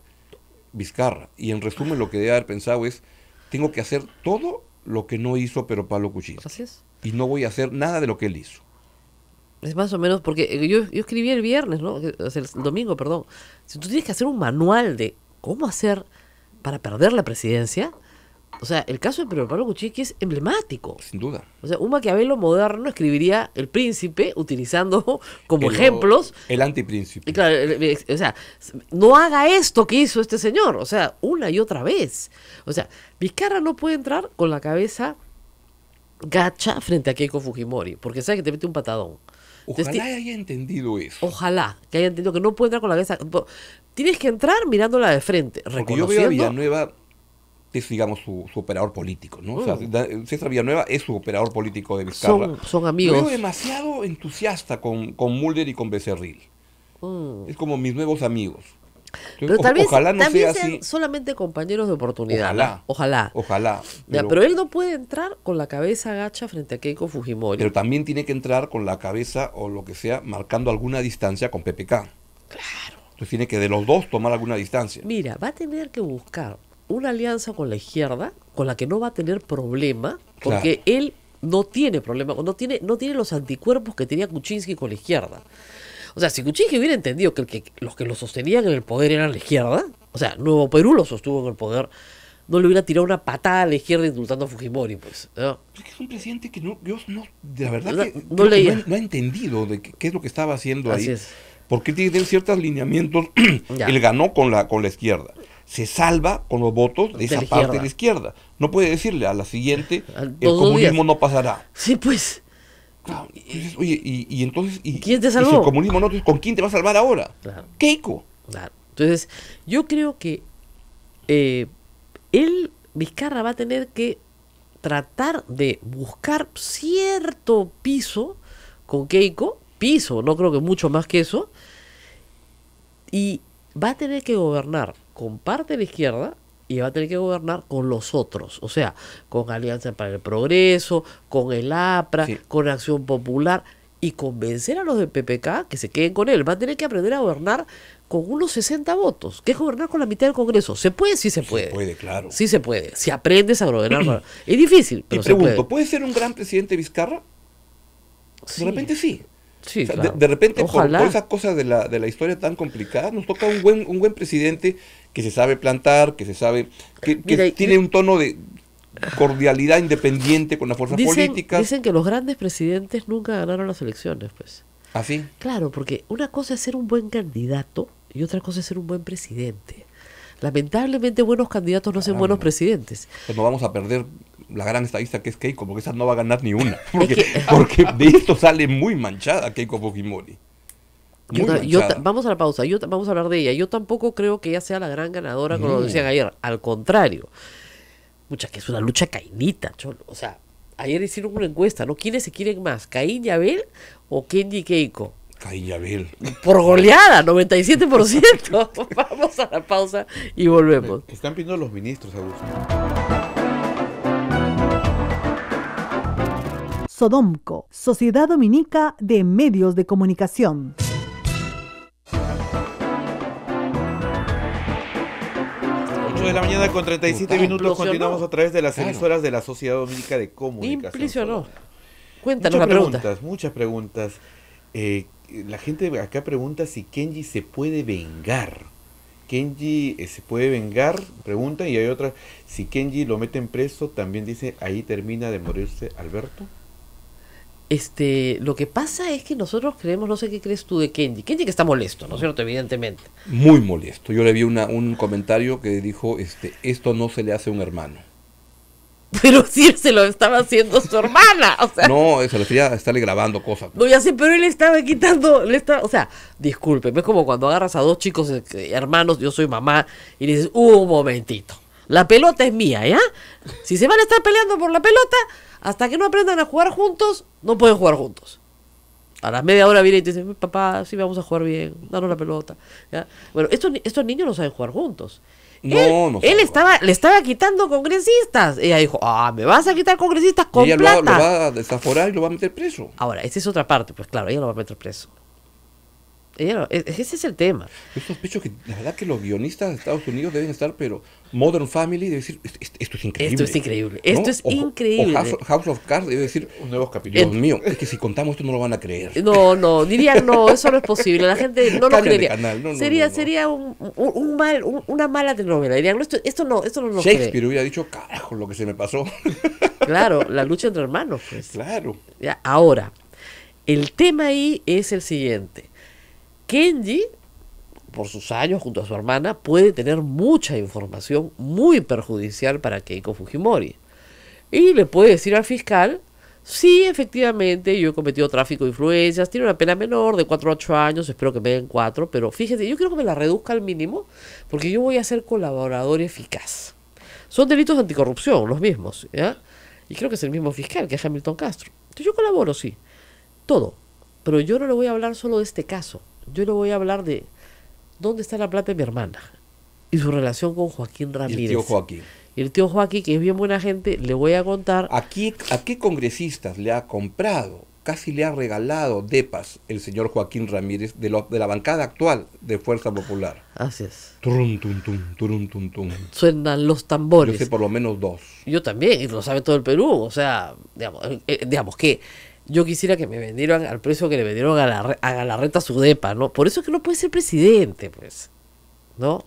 Vizcarra. Y en resumen lo que debe haber pensado es, tengo que hacer todo lo que no hizo pero Pablo cuchillo Y no voy a hacer nada de lo que él hizo. Es más o menos porque eh, yo, yo escribí el viernes, ¿no? Eh, el domingo, perdón. Si tú tienes que hacer un manual de cómo hacer para perder la presidencia, o sea, el caso de Pedro Pablo Kuczynski es emblemático. Sin duda. O sea, un Maquiavelo moderno escribiría El Príncipe utilizando como ejemplos. El antipríncipe. o sea, no haga esto que hizo este señor. O sea, una y otra vez. O sea, Vizcarra no puede entrar con la cabeza gacha frente a Keiko Fujimori, porque sabe que te mete un patadón. Ojalá haya entendido eso. Ojalá que haya entendido que no puede entrar con la cabeza. Tienes que entrar mirándola de frente. Porque yo veo es, digamos, su, operador político, ¿no? Mm. César Villanueva es su operador político de Vizcarra. Son, son amigos. demasiado entusiasta con, Mulder y con Becerril. Mm. Es como mis nuevos amigos. pero tal vez, no sea sean solamente compañeros de oportunidad. Ojalá. Ojalá. Pero, él no puede entrar con la cabeza agacha frente a Keiko Fujimori. Pero también tiene que entrar con la cabeza o lo que sea, marcando alguna distancia con PPK. Claro. Entonces tiene que de los dos tomar alguna distancia. Mira, va a tener que buscar una alianza con la izquierda con la que no va a tener problema, porque él no tiene problema, no tiene, no tiene los anticuerpos que tenía Kuczynski con la izquierda. O sea, si Kuczynski hubiera entendido que, que los que lo sostenían en el poder eran la izquierda, o sea, Nuevo Perú lo sostuvo en el poder, no le hubiera tirado una patada a la izquierda insultando a Fujimori, pues. Es que es un presidente que no, no, verdad que no, ha entendido de qué es lo que estaba haciendo ahí. Porque tiene ciertos lineamientos, él ganó con la, con la izquierda se salva con los votos de, esa parte de la izquierda. No puede decirle a la siguiente, el comunismo no pasará. Sí, pues. oye, y, entonces. ¿Quién si comunismo ¿con quién te va a salvar ahora? Keiko. Entonces, yo creo que eh, él, Vizcarra, va a tener que tratar de buscar cierto piso con Keiko, piso, no creo que mucho más que eso, y va a tener que gobernar comparte la izquierda y va a tener que gobernar con los otros, o sea, con Alianza para el Progreso, con el APRA, con Acción Popular y convencer a los del PPK que se queden con él. Va a tener que aprender a gobernar con unos 60 votos, que es gobernar con la mitad del Congreso. ¿Se puede? Sí se puede. Se puede, claro. Sí se puede. Si aprendes a gobernar. es difícil, pero y pregunto, puede. ser un gran presidente Vizcarra? De repente sí de, repente, por, esas cosas de la, historia tan complicada, nos toca un buen, un buen presidente que se sabe plantar, que se sabe, que, tiene un tono de cordialidad independiente con las fuerzas dicen, políticas. Dicen que los grandes presidentes nunca ganaron las elecciones, pues. ¿Así? ¿Ah, claro, porque una cosa es ser un buen candidato y otra cosa es ser un buen presidente. Lamentablemente buenos candidatos no son ah, buenos presidentes. Pues no vamos a perder la gran estadista que es Keiko, porque esa no va a ganar ni una. Porque, de esto sale muy manchada Keiko Fujimori. vamos a la pausa, yo, vamos a hablar de ella. Yo tampoco creo que ella sea la gran ganadora, como lo decían ayer. Al contrario, mucha que es una lucha cainita, cholo. O sea, ayer hicieron una encuesta, ¿no? ¿Quiénes se quieren más, Caín y Abel o Kenji Keiko? Caín y Abel. Por goleada, 97%. vamos a la pausa y volvemos. Están pidiendo los ministros, Augusto. Sodomco, Sociedad Dominica de Medios de Comunicación. de la mañana con 37 minutos continuamos a través de las emisoras de la Sociedad Dominica de Comunicación. Impresionó. Cuéntanos la pregunta. Muchas preguntas. Eh, la gente acá pregunta si Kenji se puede vengar. Kenji eh, se puede vengar, pregunta, y hay otra, si Kenji lo meten preso, también dice, ahí termina de morirse Alberto este, lo que pasa es que nosotros creemos, no sé qué crees tú de Kenji. Kenji que está molesto, ¿no es cierto? Evidentemente. Muy molesto. Yo le vi una, un comentario que dijo, este, esto no se le hace a un hermano. Pero sí se lo estaba haciendo su hermana. O sea, no, eh, se le quería estarle grabando cosas. No, ya sé, pero él estaba quitando, le o sea, discúlpeme, es como cuando agarras a dos chicos este, hermanos, yo soy mamá, y le dices, uh, un momentito la pelota es mía, ¿ya? Si se van a estar peleando por la pelota, hasta que no aprendan a jugar juntos, no pueden jugar juntos. A las media hora viene y dice, papá, sí vamos a jugar bien, danos la pelota. ¿Ya? Bueno, estos, niños no saben jugar juntos. No, él, no. Él estaba, le estaba quitando congresistas. Ella dijo, ah, me vas a quitar congresistas con y ella Lo, va, lo va, a desaforar y lo va a meter preso. Ahora, esa es otra parte. Pues claro, ella lo va a meter preso. Eh, eh, ese es el tema. Yo sospecho que la verdad que los guionistas de Estados Unidos deben estar, pero Modern Family debe decir, esto, es increíble. Esto es increíble. Esto es increíble. House, of Cards debe decir, un nuevo capítulo. Dios mío, es que si contamos esto no lo van a creer. No, no, dirían no, eso no es posible. La gente no lo creería. sería sería un, mal, una mala telenovela. Dirían, esto, esto no, esto no lo Shakespeare hubiera dicho, carajo, lo que se me pasó. Claro, la lucha entre hermanos, pues. Claro. ahora, el tema ahí es el siguiente Kenji, por sus años junto a su hermana, puede tener mucha información muy perjudicial para Keiko Fujimori. Y le puede decir al fiscal, sí, efectivamente, yo he cometido tráfico de influencias, tiene una pena menor de 4 a 8 años, espero que me den 4, pero fíjese, yo quiero que me la reduzca al mínimo porque yo voy a ser colaborador eficaz. Son delitos de anticorrupción, los mismos, Y creo que es el mismo fiscal que es Hamilton Castro. Entonces yo colaboro, sí. Todo. Pero yo no le voy a hablar solo de este caso yo le voy a hablar de dónde está la plata de mi hermana y su relación con Joaquín Ramírez. el tío Joaquín. Y el tío Joaquín, que es bien buena gente, le voy a contar. ¿A qué, a qué congresistas le ha comprado, casi le ha regalado depas el señor Joaquín Ramírez de, la bancada actual de Fuerza Popular? Así es. Turum, tum, tum, tum, tum. Suenan los tambores. Yo sé por lo menos dos. Yo también, y lo sabe todo el Perú. O sea, digamos eh, que yo quisiera que me vendieran al precio que le vendieron a la, a la renta depa ¿no? Por eso es que no puede ser presidente, pues, ¿no?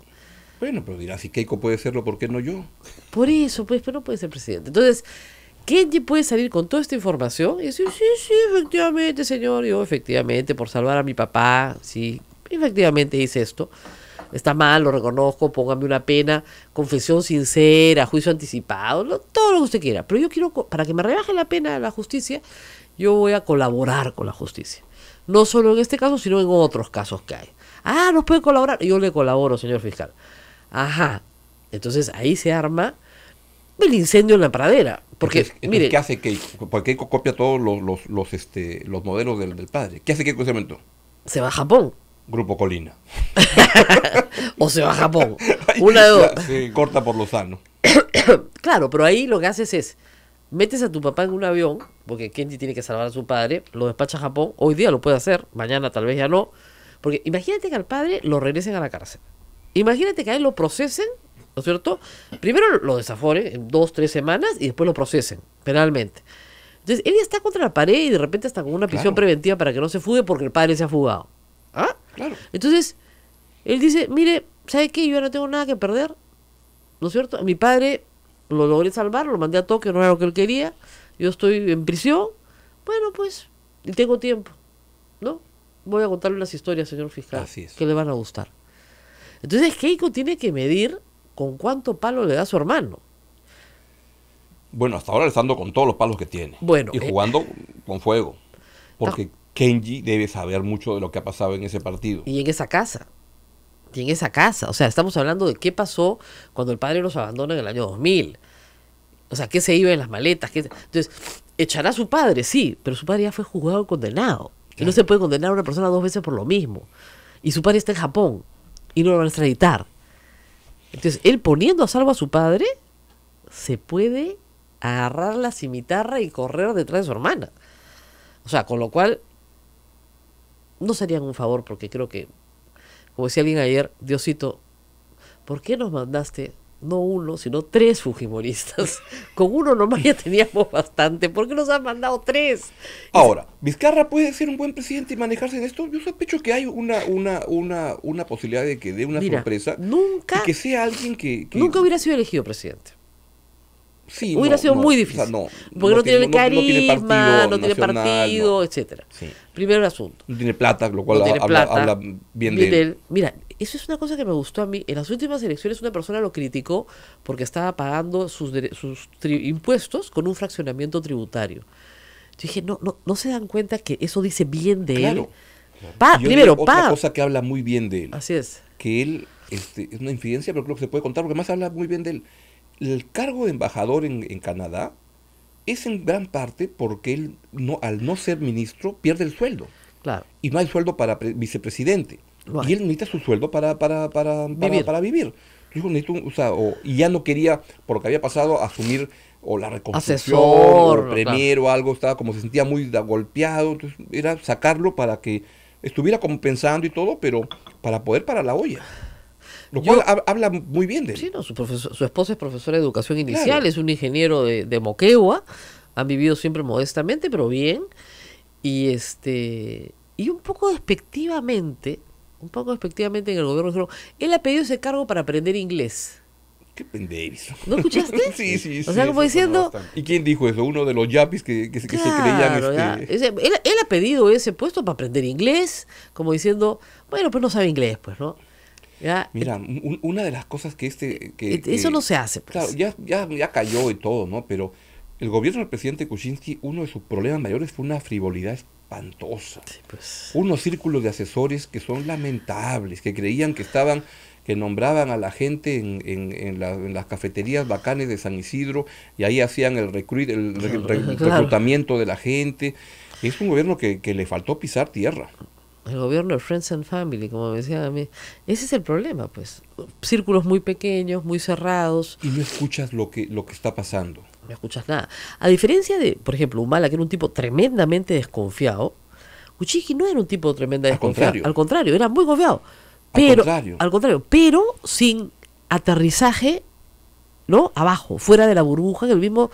Bueno, pero dirá, si Keiko puede serlo, ¿por qué no yo? Por eso, pues, pero no puede ser presidente. Entonces, Kenji puede salir con toda esta información y decir, sí, sí, efectivamente, señor, yo oh, efectivamente, por salvar a mi papá, sí, efectivamente hice esto. Está mal, lo reconozco, póngame una pena, confesión sincera, juicio anticipado, todo lo que usted quiera. Pero yo quiero, para que me rebaje la pena de la justicia, yo voy a colaborar con la justicia. No solo en este caso, sino en otros casos que hay. Ah, nos pueden colaborar. Yo le colaboro, señor fiscal. Ajá. Entonces ahí se arma el incendio en la pradera. Porque, mire, ¿qué hace que Porque copia todos los, este, los modelos del, padre. ¿Qué hace Keiko en ese momento? Se va a Japón. Grupo Colina. o se va a Japón. Una de dos. Se corta por lo sano. claro, pero ahí lo que haces es metes a tu papá en un avión, porque Kenji tiene que salvar a su padre, lo despacha a Japón, hoy día lo puede hacer, mañana tal vez ya no, porque imagínate que al padre lo regresen a la cárcel. Imagínate que a él lo procesen, ¿no es cierto? Primero lo desaforen en dos, tres semanas y después lo procesen penalmente. Entonces, él ya está contra la pared y de repente está con una prisión preventiva para que no se fugue porque el padre se ha fugado. ¿Ah? Claro. Entonces, él dice, mire, ¿sabe qué? Yo no tengo nada que perder, ¿no es cierto? Mi padre lo logré salvar, lo mandé a toque, no era lo que él quería. Yo estoy en prisión. Bueno, pues, y tengo tiempo, ¿no? Voy a contarle unas historias, señor fiscal, que le van a gustar. Entonces, Keiko tiene que medir con cuánto palo le da a su hermano. Bueno, hasta ahora le está dando con todos los palos que tiene. Bueno. Y eh, jugando con fuego. Porque Kenji debe saber mucho de lo que ha pasado en ese partido. Y en esa casa en esa casa. O sea, estamos hablando de qué pasó cuando el padre los abandona en el año 2000. O sea, qué se iba en las maletas. Entonces, echará a su padre, sí, pero su padre ya fue juzgado y condenado. Y no se puede condenar a una persona dos veces por lo mismo. Y su padre está en Japón y no lo van a extraditar. Entonces, él poniendo a salvo a su padre, se puede agarrar la cimitarra y correr detrás de su hermana. O sea, con lo cual, no serían un favor porque creo que como decía alguien ayer, Diosito, ¿por qué nos mandaste no uno, sino tres Fujimoristas? Con uno nomás ya teníamos bastante. ¿Por qué nos han mandado tres? Ahora, ¿Vizcarra puede ser un buen presidente y manejarse en esto? Yo sospecho que hay una, una, una, una posibilidad de que dé una sorpresa. Nunca. que sea alguien que. Nunca hubiera sido elegido presidente. Sí, Hubiera sido muy difícil. no, porque no, tiene, carisma, no tiene partido, partido etcétera. el asunto. No tiene plata, lo cual habla, bien, de él. Mira, eso es una cosa que me gustó a mí. En las últimas elecciones una persona lo criticó porque estaba pagando sus, sus impuestos con un fraccionamiento tributario. Yo dije, no, no, se dan cuenta que eso dice bien de él. Pa, primero, otra una cosa que habla muy bien de él. Así es. Que él este, es una infidencia, pero creo que se puede contar porque más habla muy bien de él el cargo de embajador en, Canadá es en gran parte porque él, no, al no ser ministro, pierde el sueldo. Claro. Y no hay sueldo para vicepresidente. y él necesita su sueldo para, para, para, vivir. Para vivir. necesito, o, y ya no quería, porque había pasado, asumir o la reconstrucción, o el premier o algo, estaba como se sentía muy golpeado, entonces era sacarlo para que estuviera compensando y todo, pero para poder para la olla. Lo cual habla muy bien de él. Sí, no, su, esposa es profesora de educación inicial, es un ingeniero de, de Moquegua, han vivido siempre modestamente, pero bien. Y este y un poco despectivamente, un poco despectivamente en el gobierno él ha pedido ese cargo para aprender inglés. Qué pendejo. ¿No escuchaste? sí, sí, sí. O sea, como diciendo. ¿Y quién dijo eso? Uno de los yapis que, se creían. Este, él, ha pedido ese puesto para aprender inglés, como diciendo, bueno, pues no sabe inglés, pues, ¿no? Mira, eh, una de las cosas que este... Que, eh, Eso no se hace. Pues. ya, ya, ya cayó y todo, ¿no? Pero el gobierno del presidente Kuczynski, uno de sus problemas mayores fue una frivolidad espantosa. Pues. Unos círculos de asesores que son lamentables, que creían que estaban que nombraban a la gente en, en, las cafeterías bacanes de San Isidro y ahí hacían el, el, reclutamiento de la gente. Es un gobierno que le faltó pisar tierra el gobierno de Friends and Family, como me decía a mí. Ese es el problema, pues. Círculos muy pequeños, muy cerrados. Y no escuchas lo que, lo que está pasando. No escuchas nada. A diferencia de, por ejemplo, Humala, que era un tipo tremendamente desconfiado, Uchiki no era un tipo tremendamente desconfiado. Al contrario, era muy confiado. Pero, al contrario. pero sin aterrizaje, ¿no? Abajo, fuera de la burbuja que el mismo,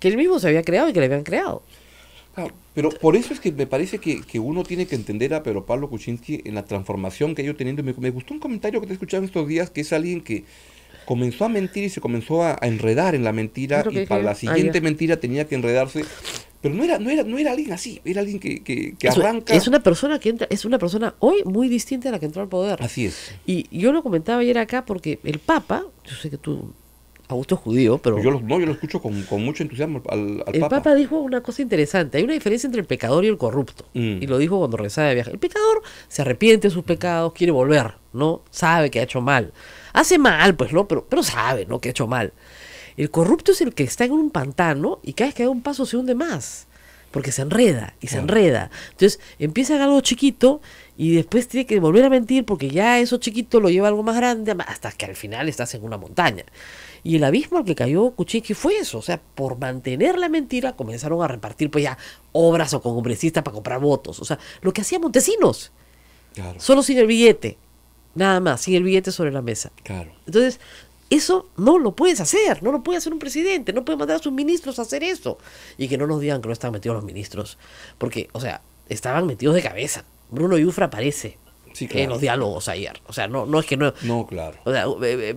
que él mismo se había creado y que le habían creado. Ah, pero por eso es que me parece que, que, uno tiene que entender a Pedro Pablo Kuczynski en la transformación que ha ido teniendo. Me, gustó un comentario que te he escuchado estos días, que es alguien que comenzó a mentir y se comenzó a, enredar en la mentira y para la ah, siguiente mentira tenía que enredarse. Pero no era, no era, no era alguien así, era alguien que, arranca. Es una persona que entra, es una persona hoy muy distinta a la que entró al poder. Así es. Y yo lo comentaba ayer acá porque el Papa, yo sé que tú Augusto judío, pero... Yo lo, no, yo lo escucho con, mucho entusiasmo al, el Papa. El Papa dijo una cosa interesante. Hay una diferencia entre el pecador y el corrupto. Mm. Y lo dijo cuando rezaba de viaje. El pecador se arrepiente de sus pecados, quiere volver, ¿no? Sabe que ha hecho mal. Hace mal, pues, ¿no? Pero, pero sabe, ¿no? Que ha hecho mal. El corrupto es el que está en un pantano y cada vez que da un paso se hunde más. Porque se enreda y se enreda. Entonces empieza en algo chiquito y después tiene que volver a mentir porque ya eso chiquito lo lleva a algo más grande hasta que al final estás en una montaña. Y el abismo al que cayó Kuchinsky fue eso, o sea, por mantener la mentira comenzaron a repartir pues ya obras o congresistas para comprar votos, o sea, lo que hacía Montesinos, solo sin el billete, nada más, sin el billete sobre la mesa. Claro. Entonces, eso no lo puedes hacer, no lo puede hacer un presidente, no puede mandar a sus ministros a hacer eso. Y que no nos digan que no están metidos los ministros, porque, o sea, estaban metidos de cabeza. Bruno Yufra aparece sí, en los diálogos ayer. O sea, no, no es que no. No, claro.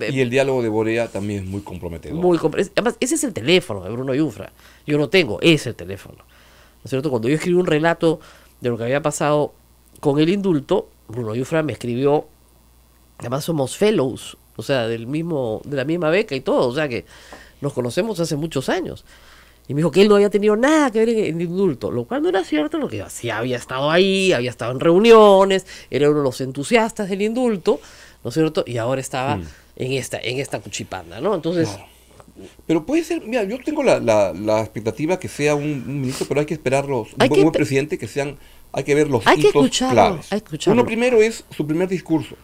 y el diálogo de Borea también es muy comprometedor. Muy comprometedor. Además, ese es el teléfono de Bruno Yufra. Yo no tengo, ese teléfono. ¿No cierto? Cuando yo escribí un relato de lo que había pasado con el indulto, Bruno Yufra me escribió. Además, somos fellows, o sea, del mismo, de la misma beca y todo. O sea, que nos conocemos hace muchos años. Y me dijo que él no había tenido nada que ver en el indulto, lo cual no era cierto porque sí había estado ahí, había estado en reuniones, era uno de los entusiastas del indulto, ¿no es cierto? Y ahora estaba mm. en, esta, en esta cuchipanda, ¿no? Entonces... Pero puede ser, mira, yo tengo la, expectativa que sea un, ministro, pero hay que esperarlos, un, buen, presidente, que sean, hay que ver los hay que escucharlo, Hay que escucharlo. Uno primero es su primer discurso.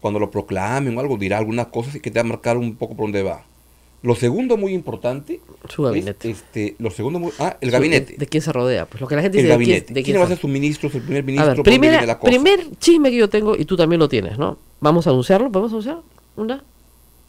Cuando lo proclamen o algo, dirá algunas cosas que te va a marcar un poco por dónde va. Lo segundo muy importante. Su gabinete. este, lo segundo muy, ah, el gabinete. De, quién se rodea? Pues lo que la gente dice. De quién, de va a ser su ministro el primer ministro? A la primer chisme que yo tengo, y tú también lo tienes, ¿no? ¿Vamos a anunciarlo? ¿Podemos anunciarlo? ¿Una?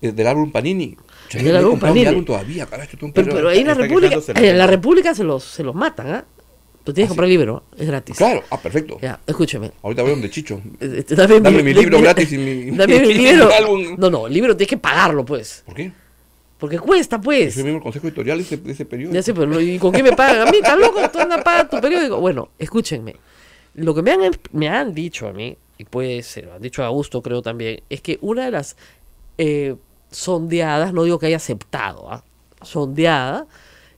El eh, del álbum Panini. del álbum Panini. Álbum todavía, carajo, pero, pero, ahí en la República, en la eh, República se los, se los matan, ¿ah? ¿eh? Tú tienes que ah, comprar el libro, es gratis. Claro, ah, perfecto. Ya, escúchame. Ahorita voy a de Chicho. Eh, dame, mi, libro gratis y mi, dame mi libro. No, no, el libro tienes que pagarlo, pues. ¿Por qué? Porque cuesta, pues. el mismo el consejo editorial de ese, periodo. periódico. Ya sé, pero ¿y con qué me pagan? A mí, ¿estás loco? Tú andas para tu periódico. Bueno, escúchenme. Lo que me han, em, me han dicho a mí, y puede ser, lo han dicho a gusto, creo también, es que una de las eh, sondeadas, no digo que haya aceptado, ¿ah? sondeada,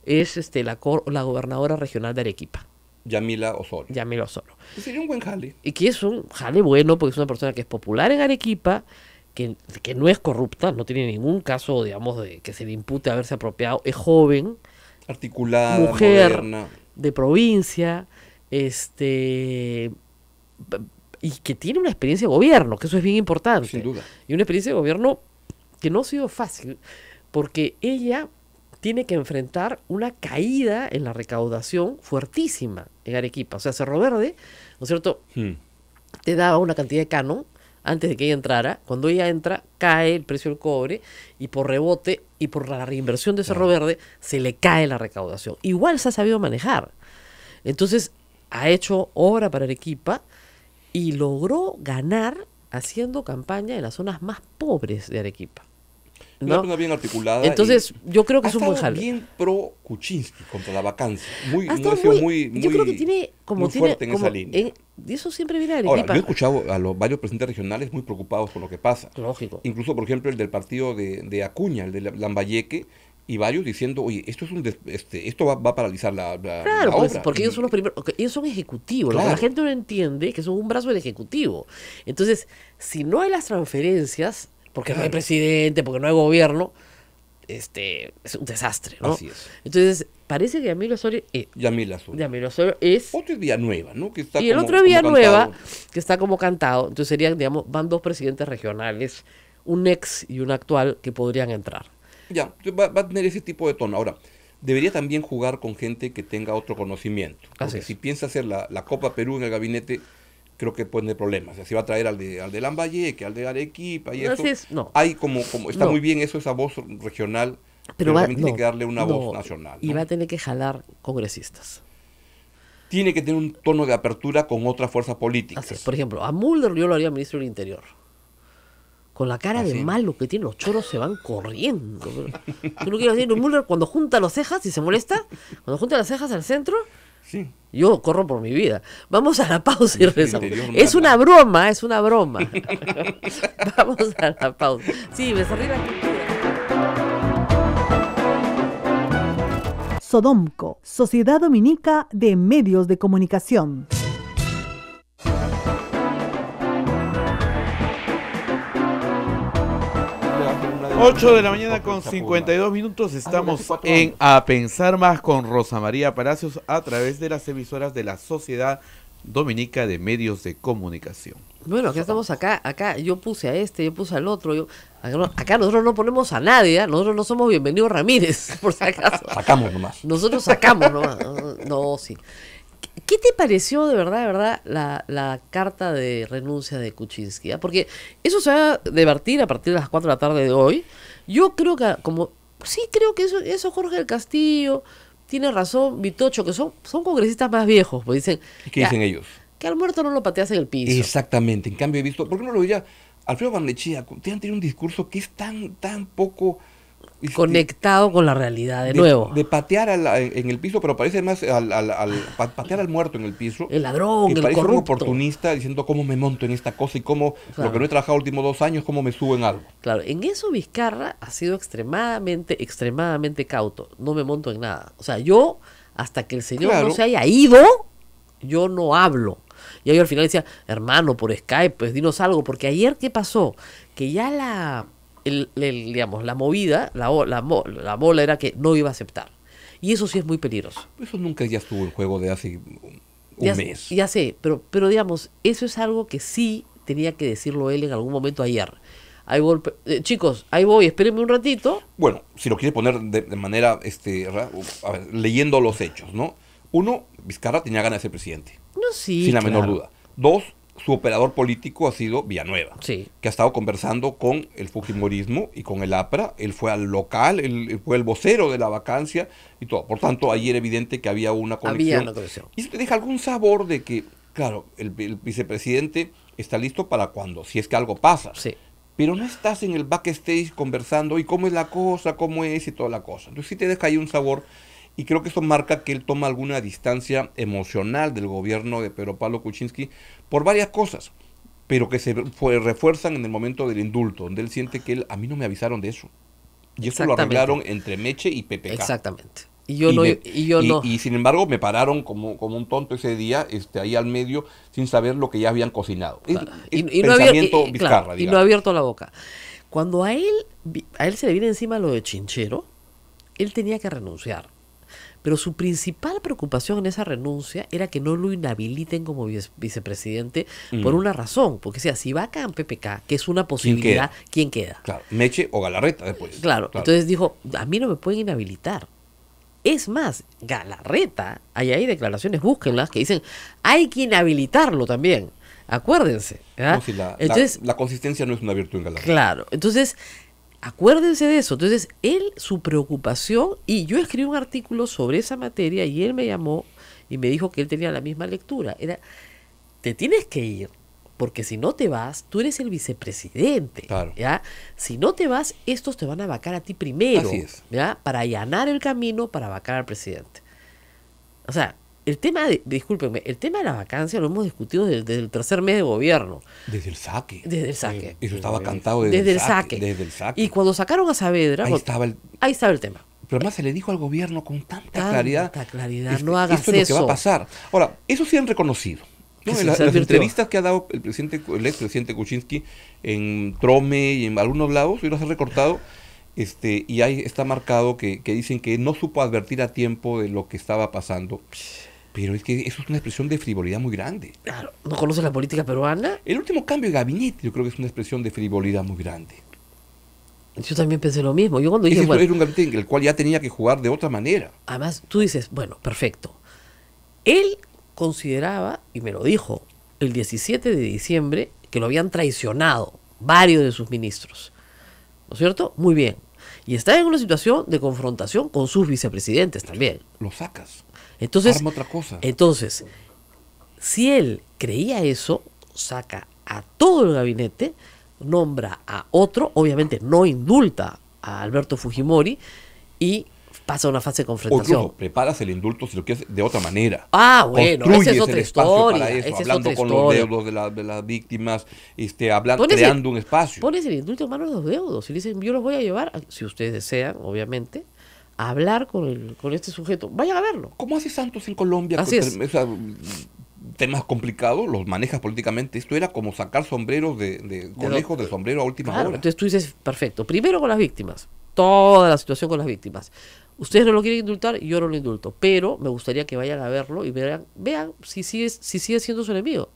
es este, la, la gobernadora regional de Arequipa. Yamila osoro Yamila Osorio. Sería un buen jale. Y que es un jale bueno porque es una persona que es popular en Arequipa que, no es corrupta, no tiene ningún caso, digamos, de que se le impute haberse apropiado, es joven, articulada, mujer, de provincia, este y que tiene una experiencia de gobierno, que eso es bien importante. Sin duda. Y una experiencia de gobierno que no ha sido fácil, porque ella tiene que enfrentar una caída en la recaudación fuertísima en Arequipa. O sea, Cerro Verde, ¿no es cierto? Hmm. Te daba una cantidad de canon antes de que ella entrara. Cuando ella entra, cae el precio del cobre y por rebote y por la reinversión de Cerro Verde se le cae la recaudación. Igual se ha sabido manejar. Entonces ha hecho obra para Arequipa y logró ganar haciendo campaña en las zonas más pobres de Arequipa. Una persona bien articulada. Entonces, yo creo que es un buen bien pro Kuczynski contra la vacancia. Muy, yo creo que tiene como tiene, en esa línea. y eso siempre viene a Ahora, yo he escuchado a los varios presidentes regionales muy preocupados con lo que pasa. Lógico. Incluso, por ejemplo, el del partido de, Acuña, el de Lambayeque, y varios diciendo, oye, esto es este, esto va, a paralizar la, Claro, pues, porque ellos son los primeros, ellos son ejecutivos, la gente no entiende que son un brazo del ejecutivo. Entonces, si no hay las transferencias, porque no hay presidente, porque no hay gobierno, este, es un desastre, ¿no? Así es. Entonces, parece que Yamil Osorio es. Eh, Yamil Yamil Osorio es. Otro día nueva, ¿no? y el otro día nueva, que está como cantado. Entonces serían, digamos, van dos presidentes regionales, un ex y un actual, que podrían entrar. Ya, va, a tener ese tipo de tono. Ahora, debería también jugar con gente que tenga otro conocimiento. Porque si piensa hacer la, la Copa Perú en el gabinete, creo que puede tener problemas. O va a traer al de, al de Lambayeque, al de Arequipa y no, eso. no. Hay como, como está muy bien eso, esa voz regional, pero, va, también tiene que darle una voz nacional. Y va a tener que jalar congresistas. Tiene que tener un tono de apertura con otras fuerzas políticas. Por ejemplo, a Mulder yo lo haría ministro del Interior. Con la cara ¿Ah, de malo que tiene, los choros se van corriendo. no decir, Mulder cuando junta las cejas y se molesta, cuando junta las cejas al centro, Sí. Yo corro por mi vida. Vamos a la pausa y regresamos. Es una broma, es una broma. Vamos a la pausa. Sí, me salí la Sodomco, Sociedad Dominica de Medios de Comunicación. 8 de la mañana con 52 minutos estamos en A Pensar Más con Rosa María Palacios a través de las emisoras de la Sociedad Dominica de Medios de Comunicación. Bueno, acá estamos acá, acá yo puse a este, yo puse al otro, yo acá, nosotros no ponemos a nadie, ¿ah? nosotros no somos bienvenidos Ramírez, por si acaso. sacamos nomás. Nosotros sacamos nomás. No, sí. ¿Qué te pareció de verdad, de verdad, la, carta de renuncia de Kuczynski? Ah? Porque eso se va a debatir a partir de las 4 de la tarde de hoy. Yo creo que, como, sí creo que eso, eso Jorge del Castillo tiene razón, Vitocho, que son, son congresistas más viejos, pues dicen... ¿Qué dicen ellos? Que al muerto no lo pateas en el piso. Exactamente, en cambio he visto, ¿por qué no lo veía? Alfredo Van Lechia han un discurso que es tan, tan poco conectado con la realidad de, nuevo. De patear eh, en el piso, pero parece más al, patear al muerto en el piso. El ladrón, el corrupto. un oportunista diciendo cómo me monto en esta cosa y cómo lo que no he trabajado los últimos dos años, cómo me subo en algo. Claro, en eso Vizcarra ha sido extremadamente, extremadamente cauto. No me monto en nada. O sea, yo, hasta que el señor no se haya ido, yo no hablo. Y ahí al final decía, hermano, por Skype, pues dinos algo, porque ayer, ¿qué pasó? Que ya la la movida, la, la, la bola era que no iba a aceptar. Y eso sí es muy peligroso. Eso nunca ya estuvo en juego de hace un mes. Ya sé, pero, pero digamos, eso es algo que sí tenía que decirlo él en algún momento ayer. Eh, chicos, ahí voy, espérenme un ratito. Bueno, si lo quiere poner de, manera, este, a ver, leyendo los hechos, ¿no? Uno, Vizcarra tenía ganas de ser presidente. No, sí. Sin la menor duda. Dos, su operador político ha sido Villanueva, que ha estado conversando con el Fujimorismo y con el APRA. Él fue al local, él, fue el vocero de la vacancia y todo. Por tanto, ayer era evidente que había una conexión. Y eso te deja algún sabor de que, claro, el, vicepresidente está listo para cuando, si es que algo pasa. Pero no estás en el backstage conversando y cómo es la cosa, cómo es y toda la cosa. Entonces si te deja ahí un sabor y creo que esto marca que él toma alguna distancia emocional del gobierno de Pedro Pablo Kuczynski por varias cosas, pero que se refuerzan en el momento del indulto, donde él siente que él, a mí no me avisaron de eso. Y eso lo arreglaron entre Meche y PPK. Exactamente. Y yo, no, y, yo no. y sin embargo me pararon como, como un tonto ese día, este, ahí al medio, sin saber lo que ya habían cocinado. y, no ha abierto la boca. Cuando a él, a él se le viene encima lo de Chinchero, él tenía que renunciar. Pero su principal preocupación en esa renuncia era que no lo inhabiliten como vicepresidente por mm. una razón. Porque sea, si va acá en PPK, que es una posibilidad, ¿quién queda? Claro, Meche o Galarreta después. Claro, entonces dijo, a mí no me pueden inhabilitar. Es más, Galarreta, hay ahí declaraciones, búsquenlas, que dicen, hay que inhabilitarlo también. Acuérdense. la, consistencia no es una virtud en Galarreta. Claro, entonces Acuérdense de eso. Entonces, él, su preocupación, y yo escribí un artículo sobre esa materia y él me llamó y me dijo que él tenía la misma lectura. Era, te tienes que ir, porque si no te vas, tú eres el vicepresidente. Claro. ¿ya? Si no te vas, estos te van a vacar a ti primero. Así es. ¿ya? Para allanar el camino para vacar al presidente. O sea, el tema de, discúlpenme, el tema de la vacancia lo hemos discutido desde, el tercer mes de gobierno. Desde el saque. Desde el saque. eso estaba cantado desde, el, saque. Desde el saque. Y cuando sacaron a Saavedra, ahí estaba el, ahí estaba el tema. Pero además se le dijo al gobierno con tanta, tanta claridad. no hagas esto es lo que va a pasar. Ahora, eso sí han reconocido. las entrevistas que ha dado el presidente, el expresidente Kuczynski en Trome y en algunos lados, y las ha recortado, este, y ahí está marcado que, que dicen que no supo advertir a tiempo de lo que estaba pasando. Pero es que eso es una expresión de frivolidad muy grande. Claro, ¿no conoces la política peruana? El último cambio de gabinete yo creo que es una expresión de frivolidad muy grande. Yo también pensé lo mismo. Yo cuando dije, bueno, un gabinete en el cual ya tenía que jugar de otra manera. Además, tú dices, bueno, perfecto. Él consideraba, y me lo dijo, el 17 de diciembre, que lo habían traicionado varios de sus ministros. ¿No es cierto? Muy bien. Y está en una situación de confrontación con sus vicepresidentes también. Lo sacas. Entonces, Entonces, si él creía eso, saca a todo el gabinete, nombra a otro, obviamente no indulta a Alberto Fujimori y pasa una fase de confrontación. preparas el indulto si lo quieres de otra manera. Ah, bueno, esa es otra historia. hablando con los deudos de, las víctimas, este, hablando, creando un espacio. Pones el indulto en manos de los deudos y dicen, yo los voy a llevar, si ustedes desean, obviamente, hablar con, con este sujeto. Vayan a verlo. ¿Cómo hace Santos en Colombia? temas complicados, los manejas políticamente. Esto era como sacar sombreros de, de conejos de, sombrero a última hora. Entonces tú dices, perfecto. Primero con las víctimas. Toda la situación con las víctimas. Ustedes no lo quieren indultar, yo no lo indulto. Pero me gustaría que vayan a verlo y vean, vean si sigue, si sigue siendo su enemigo.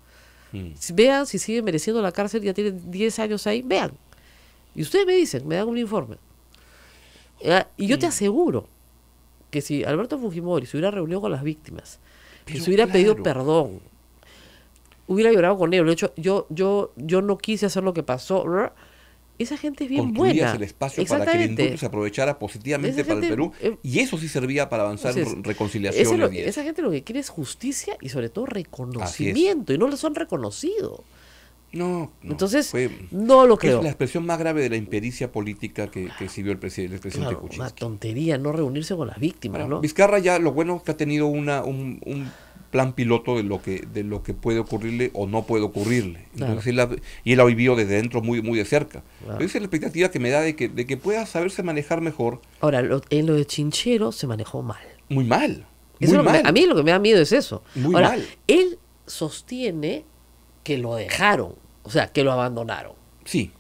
Mm. Vean si sigue mereciendo la cárcel, ya tiene 10 años ahí, vean. Y ustedes me dicen, me dan un informe. Ah, y yo te mm. aseguro que si Alberto Fujimori se hubiera reunido con las víctimas, y se hubiera pedido perdón, hubiera llorado con ellos, de hecho, yo, yo, yo no quise hacer lo que pasó, esa gente es bien Construías buena. el espacio para que el se aprovechara positivamente para el Perú. y eso sí servía para avanzar en reconciliación. esa gente lo que quiere es justicia y sobre todo reconocimiento. Y no les han reconocido. No, no, Entonces, no lo creo. Es la expresión más grave de la impericia política que, recibió el, presidente el presidente Una tontería no reunirse con las víctimas, ¿no? Vizcarra ya, lo bueno es que ha tenido una, un, plan piloto de lo que de lo que puede ocurrirle o no puede ocurrirle. y él ha vivido desde dentro muy, muy de cerca. Esa es la expectativa que me da de que, pueda saberse manejar mejor. Ahora, en lo de Chinchero se manejó mal. Muy mal. a mí lo que me da miedo es eso. Muy mal. Él sostiene que lo dejaron o sea, que lo abandonaron. Sí.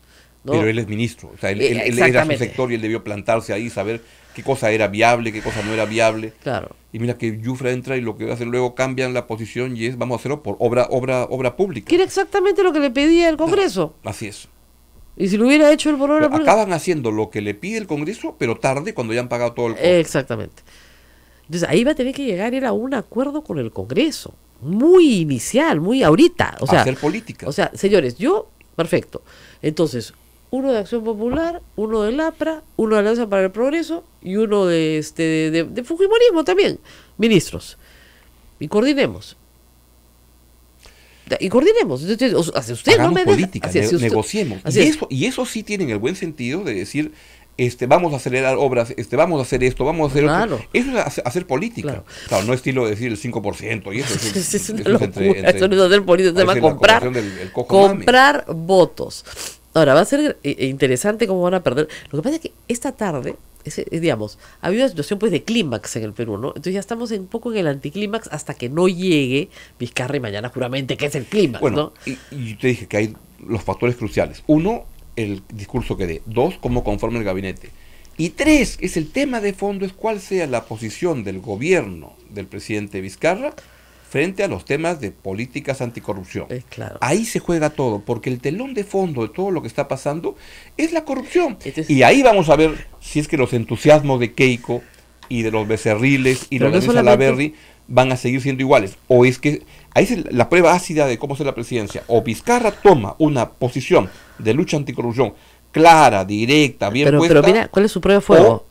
Pero él es ministro. O sea, él, eh, era su sector y él debió plantarse ahí, saber qué cosa era viable, qué cosa no era viable. Claro. Y mira que Yufra entra y lo que hace luego cambian la posición y es vamos a hacerlo por obra, obra, obra pública. Que era exactamente lo que le pedía el Congreso. así es. Y si lo hubiera hecho el pública. Acaban haciendo lo que le pide el Congreso, pero tarde cuando ya han pagado todo el costo. Exactamente. Entonces ahí va a tener que llegar él a un acuerdo con el Congreso muy inicial, muy ahorita. O sea, hacer política. O sea, señores, yo, perfecto. Entonces, uno de Acción Popular, uno del APRA, uno de Alianza para el Progreso y uno de, este, de, Fujimorismo también, ministros. Y coordinemos. Y coordinemos. Entonces, usted no me política, negociemos. y, eso, y eso sí tienen el buen sentido de decir este, vamos a acelerar obras, este, vamos a hacer esto, vamos a hacer otro. Eso es hacer política. Claro. es no estilo decir el 5% y eso. Es, una no es hacer política, se comprar, comprar votos. Ahora, va a ser eh, eh, interesante cómo van a perder. Lo que pasa es que esta tarde, eh, digamos, ha habido una situación pues de clímax en el Perú, ¿no? Entonces ya estamos un poco en el anticlímax hasta que no llegue Vizcarra y mañana juramente que es el clímax, Y, y te dije que hay los factores cruciales. Uno, el discurso que dé. Dos, cómo conforme el gabinete. Y tres, es el tema de fondo, es cuál sea la posición del gobierno del presidente Vizcarra frente a los temas de políticas anticorrupción. Ahí se juega todo, porque el telón de fondo de todo lo que está pasando es la corrupción. y ahí vamos a ver si es que los entusiasmos de Keiko y de los becerriles y de la Salaberry van a seguir siendo iguales. O es que ahí es la prueba ácida de cómo es la presidencia. O Vizcarra toma una posición de lucha anticorrupción clara, directa, bien pero, puesta. Pero mira, ¿cuál es su prueba de fuego?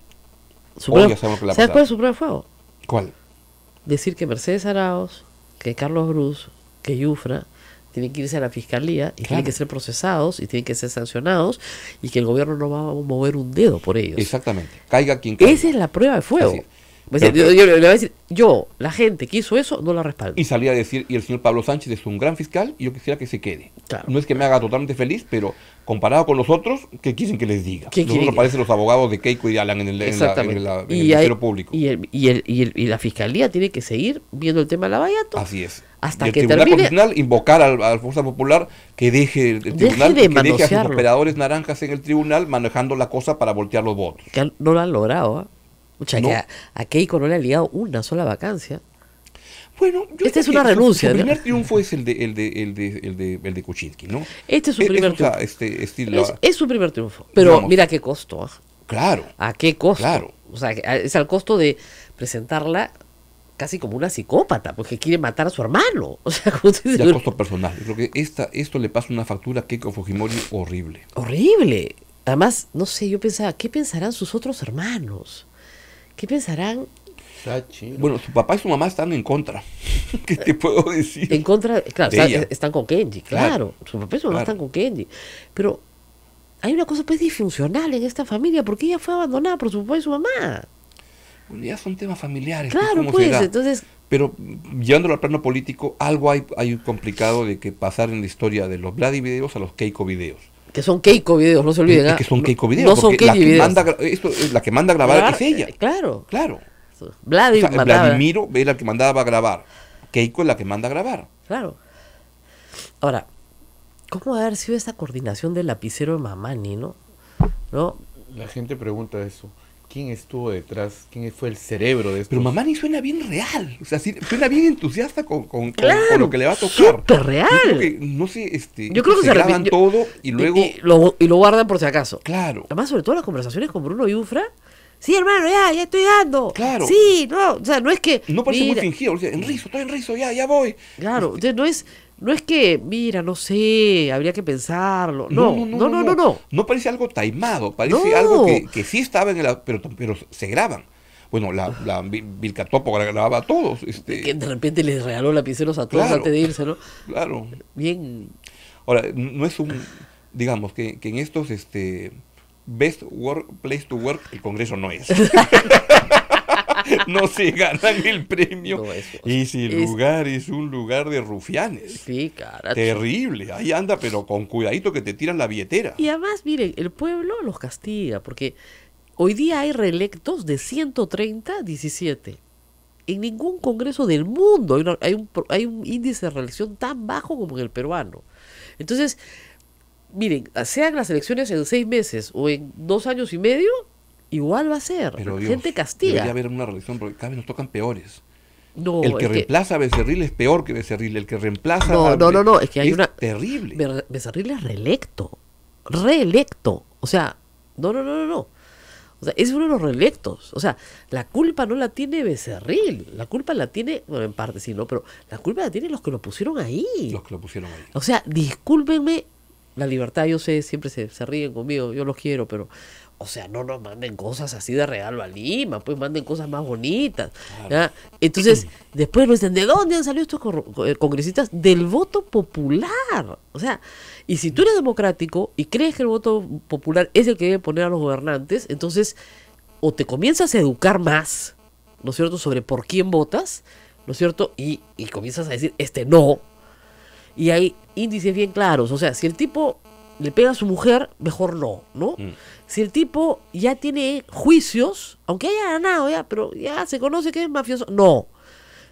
cuál es su prueba de fuego? ¿Cuál? Decir que Mercedes Araos, que Carlos Cruz, que Yufra tienen que irse a la fiscalía y tienen que ser procesados y tienen que ser sancionados y que el gobierno no va a mover un dedo por ellos. Exactamente. Caiga quien caiga. Esa es la prueba de fuego. Pues yo, la gente que hizo eso, no la respaldo. Y salía a decir, y el señor Pablo Sánchez es un gran fiscal y yo quisiera que se quede. No es que me haga totalmente feliz, pero comparado con los otros, ¿qué quieren que les diga? Nosotros que... parecen los abogados de Keiko y Alan en el, ministerio público. Y, la fiscalía tiene que seguir viendo el tema de la vallato. Así es. Hasta y el Tribunal Constitucional invocar al, a la Fuerza Popular que deje el tribunal, que deje a sus operadores naranjas en el tribunal manejando la cosa para voltear los votos. Que no lo han logrado, ¿ah? O sea, que a, Keiko no le ha ligado una sola vacancia. Bueno, yo Esta es una renuncia. El primer triunfo es el de, el de, el de, el de, el de ¿no? Este es su e, primer triunfo. este, este es, su primer triunfo. Pero mira qué costo. ¿ah? Claro. ¿A qué costo? Claro. O sea, es al costo de presentarla casi como una psicópata, porque quiere matar a su hermano. O sea, costo personal. creo que esta, esto le pasa una factura a Keiko Fujimori horrible. Horrible. Además, no sé, yo pensaba, ¿qué pensarán sus otros hermanos? ¿Qué pensarán? Bueno, su papá y su mamá están en contra. ¿Qué te puedo decir? En contra, claro, están con Kenji, claro. Su papá y su mamá están con Kenji. Pero hay una cosa pues disfuncional en esta familia porque ella fue abandonada por su papá y su mamá. Bueno, ya son temas familiares. Pues, claro, pues, entonces... Pero llevándolo al plano político, algo hay, complicado de que pasar en la historia de los Vladivideos a los Keiko videos. Que son Keiko videos, no se olviden. ¿ah? que son Keiko videos. No son Keiko la Que manda, la que manda a grabar es ella. Eh, claro. Claro. Vladimir Vladimiro era la que mandaba a grabar. Keiko es la que manda a grabar. Claro. Ahora, ¿cómo haber sido esa coordinación del lapicero de Mamani, no? ¿No? La gente pregunta eso quién estuvo detrás, quién fue el cerebro de esto. Pero ni suena bien real, o sea, suena bien entusiasta con, con, con, lo que le va a tocar. Súper real. Yo creo que, no sé, este, yo creo que se, graban todo y luego... Y, lo, guardan por si acaso. Claro. Además, sobre todo las conversaciones con Bruno y Ufra, sí, hermano, ya, ya estoy dando. Claro. Sí, no, o sea, no es que. No parece muy fingido. O en riso, estoy en riso, ya, ya voy. Claro, este o no es. No es que, mira, no sé, habría que pensarlo. No, no, no, no, no. No, parece algo taimado, parece algo que, sí estaba en el... Pero, pero se graban bueno, la, la Vilcatopo grababa a todos. Este. Que de repente les regaló lapiceros a todos antes de irse, ¿no? Claro. Bien. Ahora, no es un, digamos, que, que en estos, este, best work, place to work, el Congreso no es. no se ganan el premio. y si el lugar es un lugar de rufianes. Sí, carajo. Terrible. Ahí anda, pero con cuidadito que te tiran la billetera. Y además, miren, el pueblo los castiga, porque hoy día hay reelectos de 130 a 17. En ningún congreso del mundo hay, un, hay un índice de reelección tan bajo como en el peruano. Entonces, miren, sean las elecciones en seis meses o en dos años y medio, igual va a ser. Pero gente castiga. Debería haber una reelección porque cada vez nos tocan peores. el que reemplaza a Becerril es peor que Becerril. El que reemplaza. a... no, no, Es que hay una. Terrible. Becerril es reelecto. Reelecto. O sea, no, no, no, no. no. O sea, es uno de los reelectos. O sea, la culpa no la tiene Becerril. La culpa la tiene, bueno, en parte sí, ¿no? Pero la culpa la tienen los que lo pusieron ahí. Los que lo pusieron ahí. O sea, discúlpenme la libertad, yo sé, siempre se, se ríen conmigo, yo los quiero, pero o sea, no nos manden cosas así de regalo a Lima, pues manden cosas más bonitas. Entonces, después nos dicen, ¿de dónde han salido estos eh, congresistas? Del voto popular. O sea, y si tú eres democrático y crees que el voto popular es el que debe poner a los gobernantes, entonces o te comienzas a educar más, ¿no es cierto?, sobre por quién votas, ¿no es cierto? Y, y comienzas a decir, este no. Y hay índices bien claros. O sea, si el tipo le pega a su mujer, mejor no, ¿no? Mm. Si el tipo ya tiene juicios, aunque haya ganado ya, pero ya se conoce que es mafioso, no.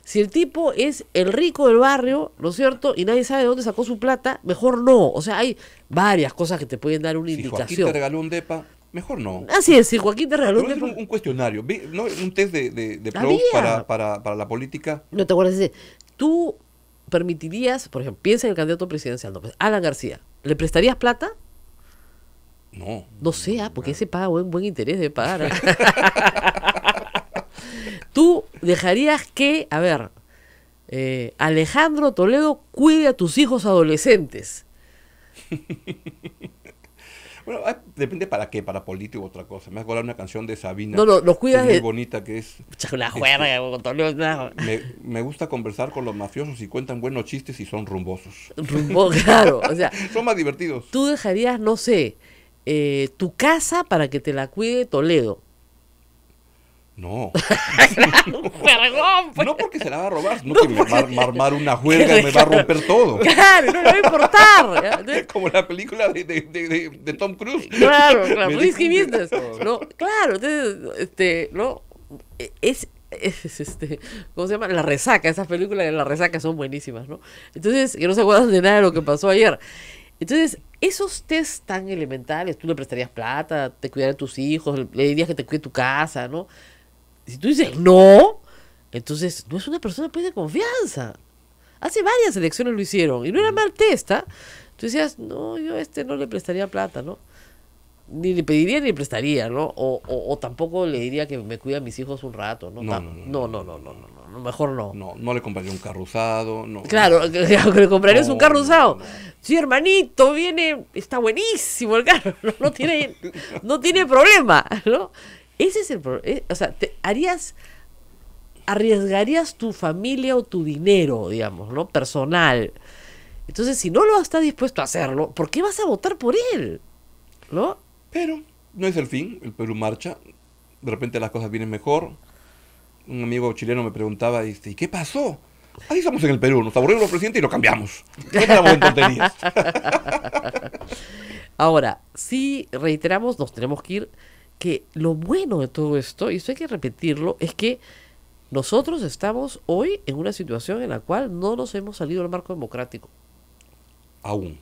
Si el tipo es el rico del barrio, ¿no es cierto? Y nadie sabe de dónde sacó su plata, mejor no. O sea, hay varias cosas que te pueden dar una si Joaquín te regaló un depa, mejor no. Así es, si Joaquín te regaló un depa. Un, cuestionario, ¿no? un test de, pro para, la política. No te acuerdas Tú permitirías, por ejemplo, piensa en el candidato presidencial, no, pues, Alan García. ¿Le prestarías plata? No. No sea, ah, porque ese paga buen, buen interés de pagar. Ah. Tú dejarías que, a ver, eh, Alejandro Toledo cuide a tus hijos adolescentes. Bueno, ah, depende para qué, para político o otra cosa. Me acuerdo una canción de Sabina. No, no, los cuidas. muy bonita que es. Este, me, gusta conversar con los mafiosos y cuentan buenos chistes y son rumbosos. Rumbosos, claro. O sea, son más divertidos. Tú dejarías, no sé, eh, tu casa para que te la cuide Toledo. No. Pues. no porque se la va a robar, no, porque que me va, a armar una juerga y me va a romper todo. Claro, no le va a importar. Como la película de, de, de, Tom Cruise. Claro, claro, risky business. No, claro, entonces, este, no, e, es, es, este, ¿cómo se llama? La resaca, esas películas de la resaca son buenísimas, ¿no? Entonces, que no se acuerdan de nada de lo que pasó ayer. Entonces, esos test tan elementales, tú le prestarías plata, te cuidarías tus hijos, le dirías que te cuide tu casa, ¿no? Si tú dices no, entonces no es una persona pues, de confianza. Hace varias elecciones lo hicieron y no era mm. mal testa. Tú decías, no, yo a este no le prestaría plata, ¿no? Ni le pediría ni le prestaría, ¿no? O, o, tampoco le diría que me cuida a mis hijos un rato, ¿no? No, no, no, no, no, no, mejor no. No, no le compraría un carro usado, no. Claro, que le compraría es un carro usado. Sí, hermanito, viene, está buenísimo el carro, no, tiene, no tiene problema, ¿no? Ese es el problema. Eh, o sea, te harías, arriesgarías tu familia o tu dinero, digamos, ¿no? Personal. Entonces, si no lo está dispuesto a hacerlo, ¿por qué vas a votar por él? ¿No? Pero no es el fin, el Perú marcha, de repente las cosas vienen mejor. Un amigo chileno me preguntaba, dice, este, ¿y qué pasó? ahí estamos en el Perú, nos aburrimos los presidentes y lo cambiamos. No en Ahora, si reiteramos, nos tenemos que ir que lo bueno de todo esto, y esto hay que repetirlo, es que nosotros estamos hoy en una situación en la cual no nos hemos salido del marco democrático. Aún.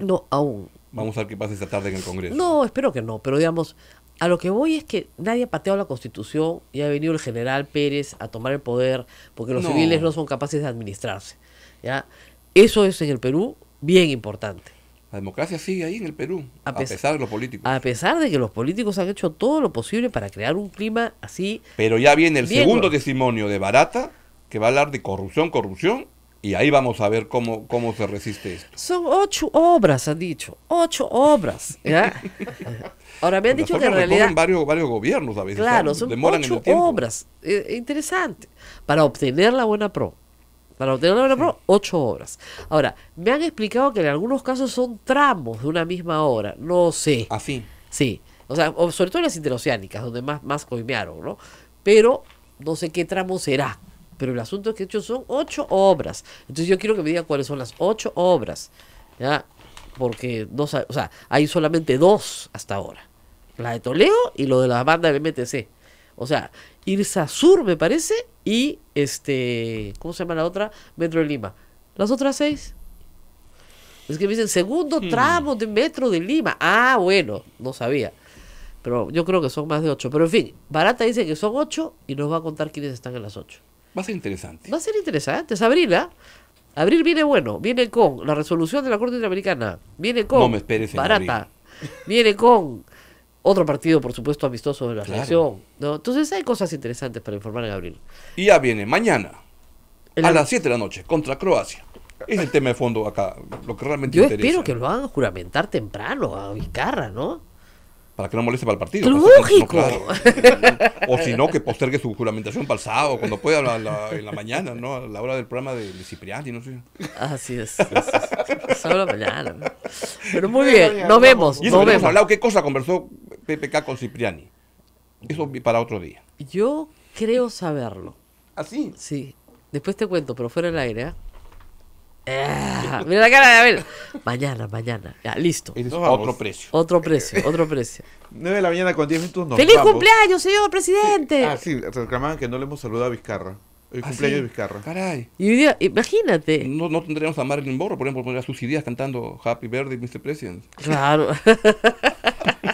No, aún. Vamos a ver qué pasa esta tarde en el Congreso. No, espero que no, pero digamos, a lo que voy es que nadie ha pateado la Constitución y ha venido el general Pérez a tomar el poder porque los civiles no son capaces de administrarse. ¿ya? Eso es en el Perú bien importante. La democracia sigue ahí en el Perú, a, pesar, de los políticos. A pesar de que los políticos han hecho todo lo posible para crear un clima así. Pero ya viene el segundo testimonio de Barata, que va a hablar de corrupción, corrupción, y ahí vamos a ver cómo, cómo se resiste esto. Son ocho obras, han dicho. Ocho obras. Ahora me han dicho que en realidad. varios, varios gobiernos a veces. Claro, son ocho obras. Eh, eh, interesante. Para obtener la buena pro. Para obtener una obra ocho obras. Ahora, me han explicado que en algunos casos son tramos de una misma obra. No sé. Así. Sí. O sea, sobre todo en las interoceánicas, donde más, más coimearon, ¿no? Pero no sé qué tramo será. Pero el asunto es que hecho son ocho obras. Entonces yo quiero que me digan cuáles son las ocho obras. ¿Ya? Porque no o sea, hay solamente dos hasta ahora. La de Toledo y lo de la banda del MTC. O sea, Irsa Sur, me parece, y este, ¿cómo se llama la otra? Metro de Lima. Las otras seis. Es que me dicen, segundo hmm. tramo de Metro de Lima. Ah, bueno, no sabía. Pero yo creo que son más de ocho. Pero en fin, Barata dice que son ocho y nos va a contar quiénes están en las ocho. Va a ser interesante. Va a ser interesante. Es abril, ¿ah? Abril viene bueno. Viene con la resolución de la Corte Interamericana. Viene con. Barata. Viene con otro partido, por supuesto, amistoso de la selección. Entonces hay cosas interesantes para informar en abril. Y ya viene mañana, a las 7 de la noche, contra Croacia. Es el tema de fondo acá, lo que realmente Yo espero que lo hagan juramentar temprano a Vizcarra, ¿no? Para que no moleste para el partido. ¡Lógico! o si no, que postergue su juramentación para el sábado, cuando pueda, en la mañana, ¿no? A la hora del programa de, Cipriani, no sé. Así es. Solo mañana. Pero muy bien, nos vemos. Y nos vemos. hablado, ¿qué cosa conversó PPK con Cipriani. Eso para otro día. Yo creo saberlo. ¿Ah, sí. Sí. Después te cuento, pero fuera del aire, ¿eh? Ah, mira la cara de Abel. Mañana, mañana. Ya, listo. otro precio. Otro precio, otro precio. 9 de la mañana con 10 minutos. Nos ¡Feliz cumpleaños, señor presidente! Ah, sí, reclamaban que no le hemos saludado a Vizcarra. El ¿Ah, cumpleaños de Vizcarra. Caray. Y día, imagínate. No, no tendríamos a Marilyn Borro, por ejemplo, poner a sus ideas cantando Happy Birthday, Mr. President. Claro.